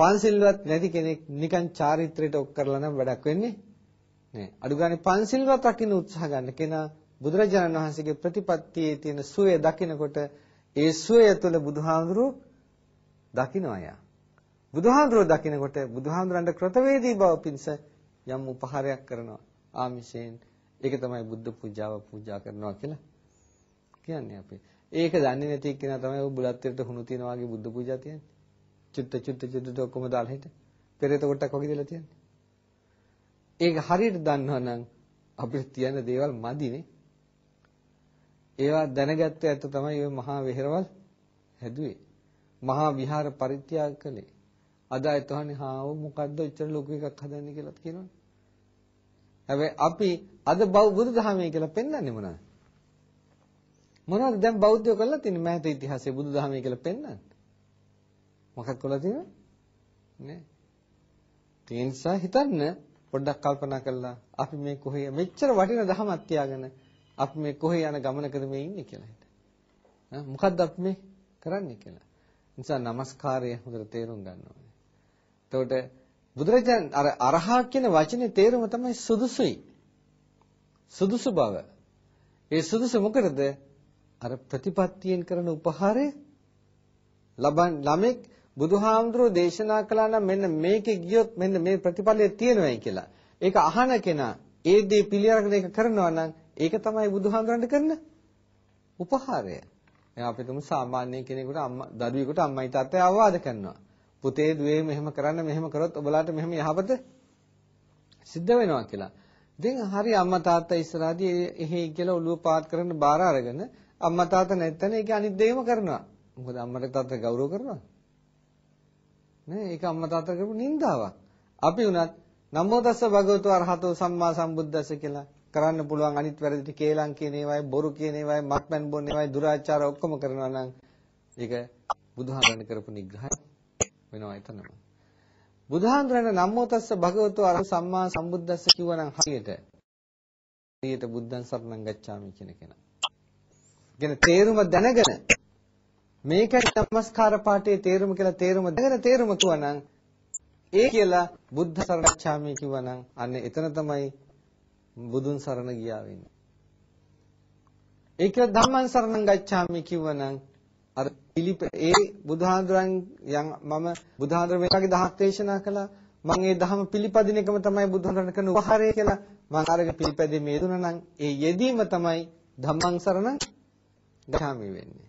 A: පන්සිල්වත් නැති කෙනෙක් නිකන් චාරිත්‍රයට ඔක් කරලා නම් වැඩක් වෙන්නේ නෑ. අඩු ගානේ පන්සිල්වත් රකින්න උත්සාහ ගන්න කෙනා බුදුරජාණන් වහන්සේගේ ප්‍රතිපත්තියේ තියෙන සුවය දකිනකොට ඒ සුවය තුළ බුදුහාඳුරු දකින්න අය. බුදුහාඳුරු දකිනකොට බුදුහාඳුරන්ට කෘතවේදී බව පිණිස යම් උපහාරයක් කරනවා ආමිෂයෙන්. ඒක තමයි බුද්ධ පූජාව පූජා කරනවා කියලා කියන්නේ අපි. ඒක දන්නේ නැති කෙනා තමයි ඔය බුලත් වලට හුණු තියන වගේ බුද්ධ පූජා තියන්නේ. චුට්ට චුට්ට චුට්ට ඔක්කොම දාලා හිට. පෙරේත කොටක් වගේ දාලා තියන්නේ. ඒක හරියට දන්නවනම් අපිට තියන දේවල් මදිනේ. ඒවා දැනගත්ත ඇත්ත තමයි ওই මහා වෙහෙරවල් හැදුවේ. මහා විහාර පරිත්‍යාග කළේ. අද ඇතවනේ හාව මොකද්ද ඔච්චර ලොකු එකක් හදන්නේ කියලා කියනවනේ. හැබැයි අපි අද බුදුදහමේ කියලා පෙන්වන්නේ මොනවද? මොනවද දැන් බෞද්ධයෝ කරලා තින්නේ මෑත ඉතිහාසයේ බුදුදහමේ කියලා පෙන්වන්නේ? මොකක් වෙලා තියෙනවද නේ ඒ නිසා හිතන්න පොඩ්ඩක් කල්පනා කළා අපි මේ කොහේ මෙච්චර වටින දහමක් තියාගෙන අපි මේ කොහේ යන ගමනකද මේ ඉන්නේ කියලා හිත. මොකද්ද අපි මේ කරන්නේ කියලා. නිසා নমස්කාරය හොඳට තේරුම් ගන්න ඕනේ. එතකොට බුදුරජාන් අර අරහා කියන වචනේ තේරුම තමයි සුදුසුයි. සුදුසු බව. ඒ සුදුසු මොකද? අර ප්‍රතිපත්තියෙන් කරන උපහාරය ලබන් ළමෙක් බුදුහාමුදුරුවෝ දේශනා කළා නම් මෙන්න මේකේ ගියොත් මෙන්න මේ ප්‍රතිඵලය තියෙනවායි කියලා. ඒක අහන කෙනා ඒ දේ පිළිඅරගෙන ඒක කරනවා නම් ඒක තමයි බුදුහාමුදුරන්ට කරන උපහාරය. දැන් අපි තුමු සාමාන්‍ය කෙනෙකුට අම්මා දරුවෙකුට අම්මයි තාත්තයි අවවාද කරනවා. පුතේ දුවේ මෙහෙම කරන්න මෙහෙම කරොත් ඔබලාට මෙහෙම යහපත සිද්ධ වෙනවා කියලා. ඉතින් හරි අම්මා තාත්තා ඉස්සරහදී එහෙයි කියලා ඔළුව පාත් කරන්න බාර අරගෙන අම්මා තාත්තා නැත්තන ඒක අනිත් දෙයම කරනවා. මොකද අම්මට තාත්තා ගෞරව කරනවා. නේ ඒක අම්මා තාත්තා කරපු නින්දාවක්. අපි උනත් නමෝ තස්ස භගවතු අරහතෝ සම්මා සම්බුද්දස්ස කියලා කරන්න පුළුවන් අනිත් වැරදි ටික කේලම් කියන ඒවායි බොරු කියන ඒවායි මත්පැන් බොන ඒවායි දුරාචාර ඔක්කොම කරනවා නම් ඒක බුදුහාමරණ කරපු නිග්‍රහය වෙනවා එතනම. බුදුහාමරණ නමෝ තස්ස භගවතු අරහතෝ සම්මා සම්බුද්දස්ස කිව්වනම් හරියට හරියට බුද්ධං සරණං ගච්ඡාමි කියන කෙනා. කියන තේරුම දැනගෙන මේකයි নমස්කාර පාඨයේ තේරුම කියලා තේරුම දැනගෙන තේරුම තුවනම් ඒ කියලා බුද්ධ සරණච්ඡාමි කිව්වනම් අන්න එතන තමයි බුදුන් සරණ ගියා වෙන්නේ. ඒ කියලා ධම්මං සරණං ගච්ඡාමි කිව්වනම් අර පිළිප ඒ බුධාඳුරන් යම් මම බුධාඳුර මේකගේ දහස් දේශනා කළා මම ඒ දහම පිළිපදින එකම තමයි බුදුරණ කරන උපහාරය කියලා මම අරගෙන පිළිපැදීමේ දුනනම් ඒ යෙදීම තමයි ධම්මං සරණං ගාමි වෙන්නේ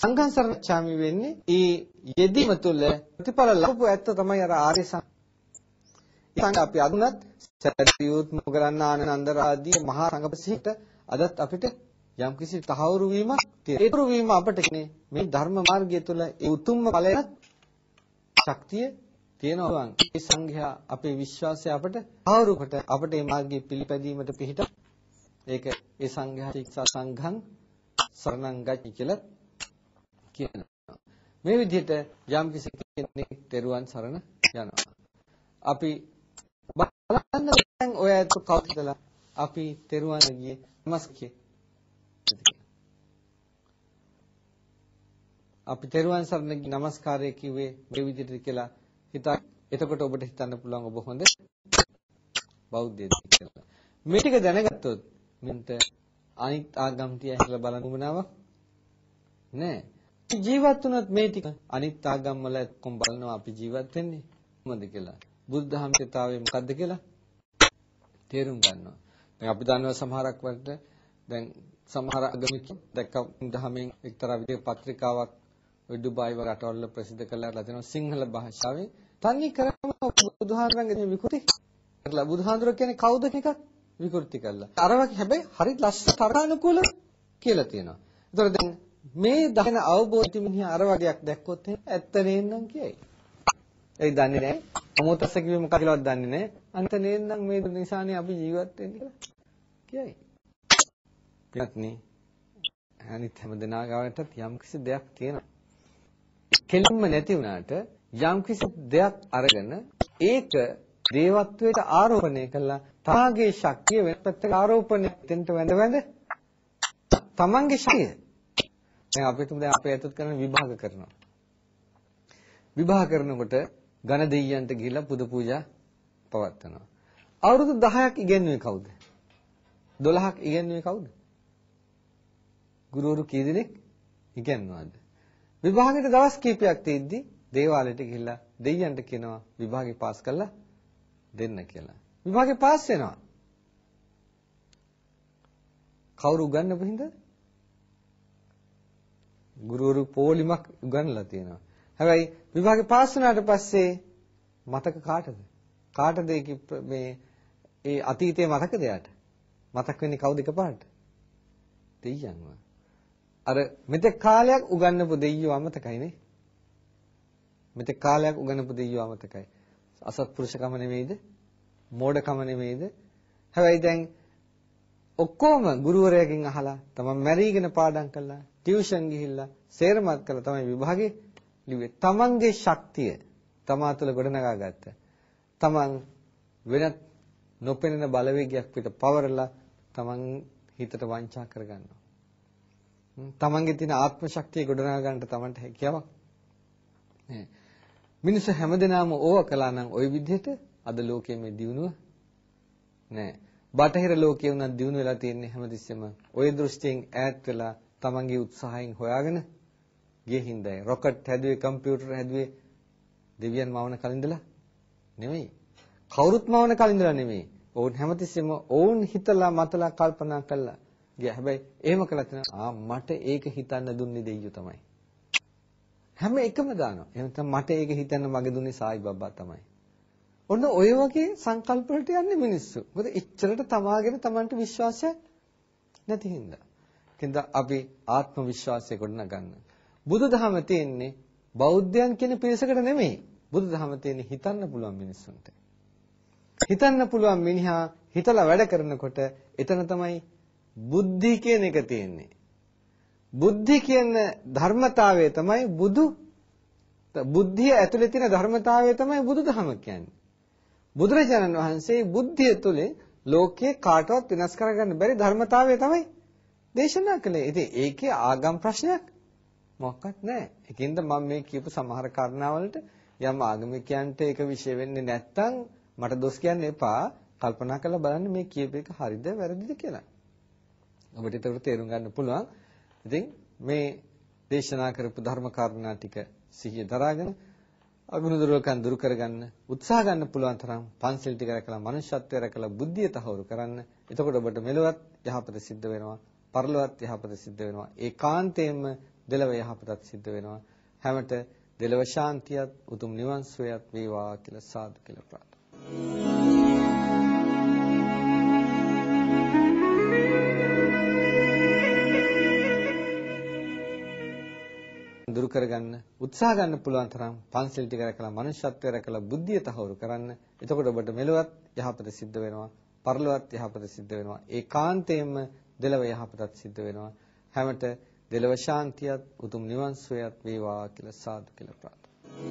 A: සංඝං සරණාචාමි වෙන්නේ ඒ යෙදීම තුළ ප්‍රතිඵල ලබපු ඇත්ත තමයි අර ආර්ය සංඝ අපි අඳුනත් සරියුත් මොගලන්න ආනන්ද රාදී මහා සංඝපසිට අදත් අපිට යම්කිසි තහවුරු වීමක් තියෙනවා. ඒතුරු වීම අපට කියන්නේ මේ ධර්ම මාර්ගය තුළ ඒ උතුම්ම ඵලයට ශක්තිය තියෙනවා. ඒ සංඝයා අපේ විශ්වාසය අපට තහවුරු කොට අපට මේ මාර්ගයේ පිළිපැදීමට පිහිට ඒක ඒ සංඝයා ශික්ෂා සංඝං සරණං ගච්ඡි කියලා කියනවා. මේ විදිහට යම් කෙනෙක් තෙරුවන් සරණ යනවා. අපි බලන්න දැන් ඔය අතු කවුදලා අපි තෙරුවන් ගියේ නමස්කේ. අපි තෙරුවන් සරණ ගිහින් নমස්කාරය කිව්වේ මේ විදිහට කියලා හිතා එතකොට ඔබට හිතන්න පුළුවන් ඔබ හොඳ බෞද්ධයෙක් කියලා. මේ ටික දැනගත්තොත් මින්ට අනිත් ආගම් තිය ඇහිලා බලන උමනාවක් නෑ. ජීවත් වුණත් මේ ටික අනිත් ආගම් වල කොම් බලනවා අපි ජීවත් වෙන්නේ මොකද කියලා. බුද්ධහම් කතාවේ මොකද්ද කියලා තේරුම් ගන්නවා. දැන් අපි දන්නවා සමහරක් වලට දැන් සමහර ආගමික දැක්ක දහමෙන් එක්තරා විදිහේ පත්‍රිකාවක් දුබායි වගේ රටවල ප්‍රසිද්ධ කළා ලදිනවා සිංහල භාෂාවෙන් තනි කරම බුදුහාමුදුරන්ගේ විකෘති කරලා බුදුහාමුදුර කියන්නේ කවුද එකක් විකෘති කළා. අරවා හැබැයි හරි ලස්සන තරණකූල කියලා තියෙනවා. ඒතකොට දැන් මේ දහන අවබෝධය මිනිහ අර වගේක් දැක්කොත් ඇත්ත නේනම් කියයි. ඒ දන්නේ නැහැ. අමෝතස්ස කිව්වේ මොකක්ද කියලාවත් දන්නේ නැහැ. අන්ත නේනම් මේ නිසානේ අපි ජීවත් වෙන්නේ කියලා කියයි. පිටනේ අනිත් හැම දෙනාගාවටත් යම්කිසි දෙයක් තියෙනවා. කෙලින්ම නැති වුණාට යම්කිසි දෙයක් අරගෙන ඒක දේවත්වයට ආරෝපණය කළා තාගේ ශක්තිය වෙන පැත්තකට ආරෝපණය දෙන්නට වැඳ වැඳ තමන්ගේ ශක්තිය දැන් අපි තුමු දැන් අපේ ඇතත් කරන විභාග කරනවා. විභාග කරනකොට ඝන දෙයියන්ට ගිහිල්ලා පුද පූජා පවත්වනවා. අවුරුදු 10ක් ඉගෙනුවේ කවුද? 12ක් ඉගෙනුවේ කවුද? ගුරුවරු කී දෙනෙක් ඉගෙනනවාද? විභාගෙට දවස් කීපයක් තියෙද්දි දේවාලයට ගිහිල්ලා දෙයියන්ට කියනවා විභාගේ පාස් කරලා දෙන්න කියලා. විභාගේ පාස් වෙනවා. කවුරු උගන්වපු හින්දාද? ගුරුවරු පොලිමක් උගන්ලා තියෙනවා. හැබැයි විභාගේ පාස් වුණාට පස්සේ මතක කාටද? කාටද මේ ඒ අතීතයේ මතකද යාට? මතක් වෙන්නේ කවුද එකපාරට? දෙයියන්ව. අර මෙතෙක් කාලයක් උගන්වපු දෙයියෝ අමතකයිනේ. මෙතෙක් කාලයක් උගන්වපු දෙයියෝ අමතකයි. අසත්පුරුෂකම නෙමෙයිද? මෝඩකම නෙමෙයිද? හැබැයි දැන් ඔක්කොම ගුරුවරයාගෙන් අහලා තමන් මැරීගෙන පාඩම් කළා, ටියුෂන් ගිහිල්ලා, සේරමත් කළා තමයි විභාගේ ලිව්වේ. තමන්ගේ ශක්තිය තමා තුළ ගොඩනගා ගත්තා. තමන් වෙනත් නොපෙනෙන බලවේගයක් පිට පවරලා තමන් හිතට වංචා කරගන්නවා. තමන්ගේ තියෙන ආත්ම ශක්තිය ගොඩනගා ගන්නට තමන්ට හැකියාවක් නෑ. මිනිස්සු හැමදෙනාම ඕව කළා නම් ওই විදිහට අද ලෝකයේ මේ දියුණුව නෑ. බටහිර ලෝකයේ උනත් දිනු වෙලා තියෙන්නේ හැමතිස්සෙම ওই දෘෂ්ටියෙන් ඈත් වෙලා තමන්ගේ උත්සාහයෙන් හොයාගෙන ගිය හින්දායි. රොකට් හැදුවේ, කම්පියුටර් හැදුවේ දෙවියන් මවන කලින්දලා නෙමෙයි. කවුරුත් මවන කලින්දලා නෙමෙයි. ඔවුන් හැමතිස්සෙම ඔවුන් හිතලා මතලා කල්පනා කළා. ගියා. හැබැයි එහෙම කළා තන ආ මට ඒක හිතන්න දුන්නේ දෙයියෝ තමයි. හැම එකම දානවා. එහෙනම් මට ඒක හිතන්න මගේ දුන්නේ සායි බබ්බා තමයි. ඔන්න ඔය වගේ සංකල්ප වලට යන්නේ මිනිස්සු. මොකද එච්චරට තමාගෙන තමන්ට විශ්වාසයක් නැති හින්දා. එතෙන්ද අපි ආත්ම විශ්වාසය ගොඩනගන්න. බුදුදහම තියෙන්නේ බෞද්ධයන් කියන පිරිසකට නෙමෙයි. බුදුදහම තියෙන්නේ හිතන්න පුළුවන් මිනිස්සුන්ට. හිතන්න පුළුවන් මිනිහා හිතලා වැඩ කරනකොට එතන තමයි බුද්ධි කියන එක තියෙන්නේ. බුද්ධි කියන ධර්මතාවය තමයි බුදු බුද්ධිය ඇතුලේ තියෙන ධර්මතාවය තමයි බුදුදහම කියන්නේ. බුදුරජාණන් වහන්සේ බුද්ධිය තුලේ ලෝකේ කාටවත් වෙනස් කරගන්න බැරි ධර්මතාවය තමයි දේශනා කළේ. ඉතින් ඒකේ ආගම් ප්‍රශ්නයක් මොකක්වත් නැහැ. ඒකින්ද මම මේ කියපු සමහර කාරණාවලට යම් ආගමිකයන්ට ඒක විශේෂ වෙන්නේ නැත්තම් මට දොස් කියන්න එපා. කල්පනා කරලා බලන්න මේ කියපු එක හරිද වැරදිද කියලා. ඔබට ඒක තේරුම් ගන්න පුළුවන්. ඉතින් මේ දේශනා කරපු ධර්ම කාරණා ටික සිහිය දරාගෙන අගුණ දුර්වලකම් දුරු කරගන්න උත්සාහ ගන්න පුළුවන් තරම් පන්සල් ටික රැකලා මනුෂ්‍යත්වය රැකලා බුද්ධිය තහවුරු කරන්න. එතකොට ඔබට මෙලොවත් යහපත සිද්ධ වෙනවා. පරලොවත් යහපත සිද්ධ වෙනවා. ඒකාන්තයෙන්ම දෙලව යහපතක් සිද්ධ වෙනවා. හැමත දෙලව ශාන්තියත් උතුම් නිවන් සුවයත් වේවා කියලා සාදු කියලා ප්‍රාර්ථනා. දුරු කරගන්න උත්සාහ ගන්න පුළුවන් තරම් පන්සිල් ටික රැකලා මනුෂ්‍යත්වය රැකලා බුද්ධිය තහවුරු කරන්න. එතකොට ඔබට මෙලොවත් යහපත සිද්ධ වෙනවා. පරලොවත් යහපත සිද්ධ වෙනවා. ඒකාන්තයෙන්ම දෙලව යහපතත් සිද්ධ වෙනවා. හැමත දෙලව ශාන්තියත් උතුම් නිවන් සුවයත් වේවා කියලා සාදු කියලා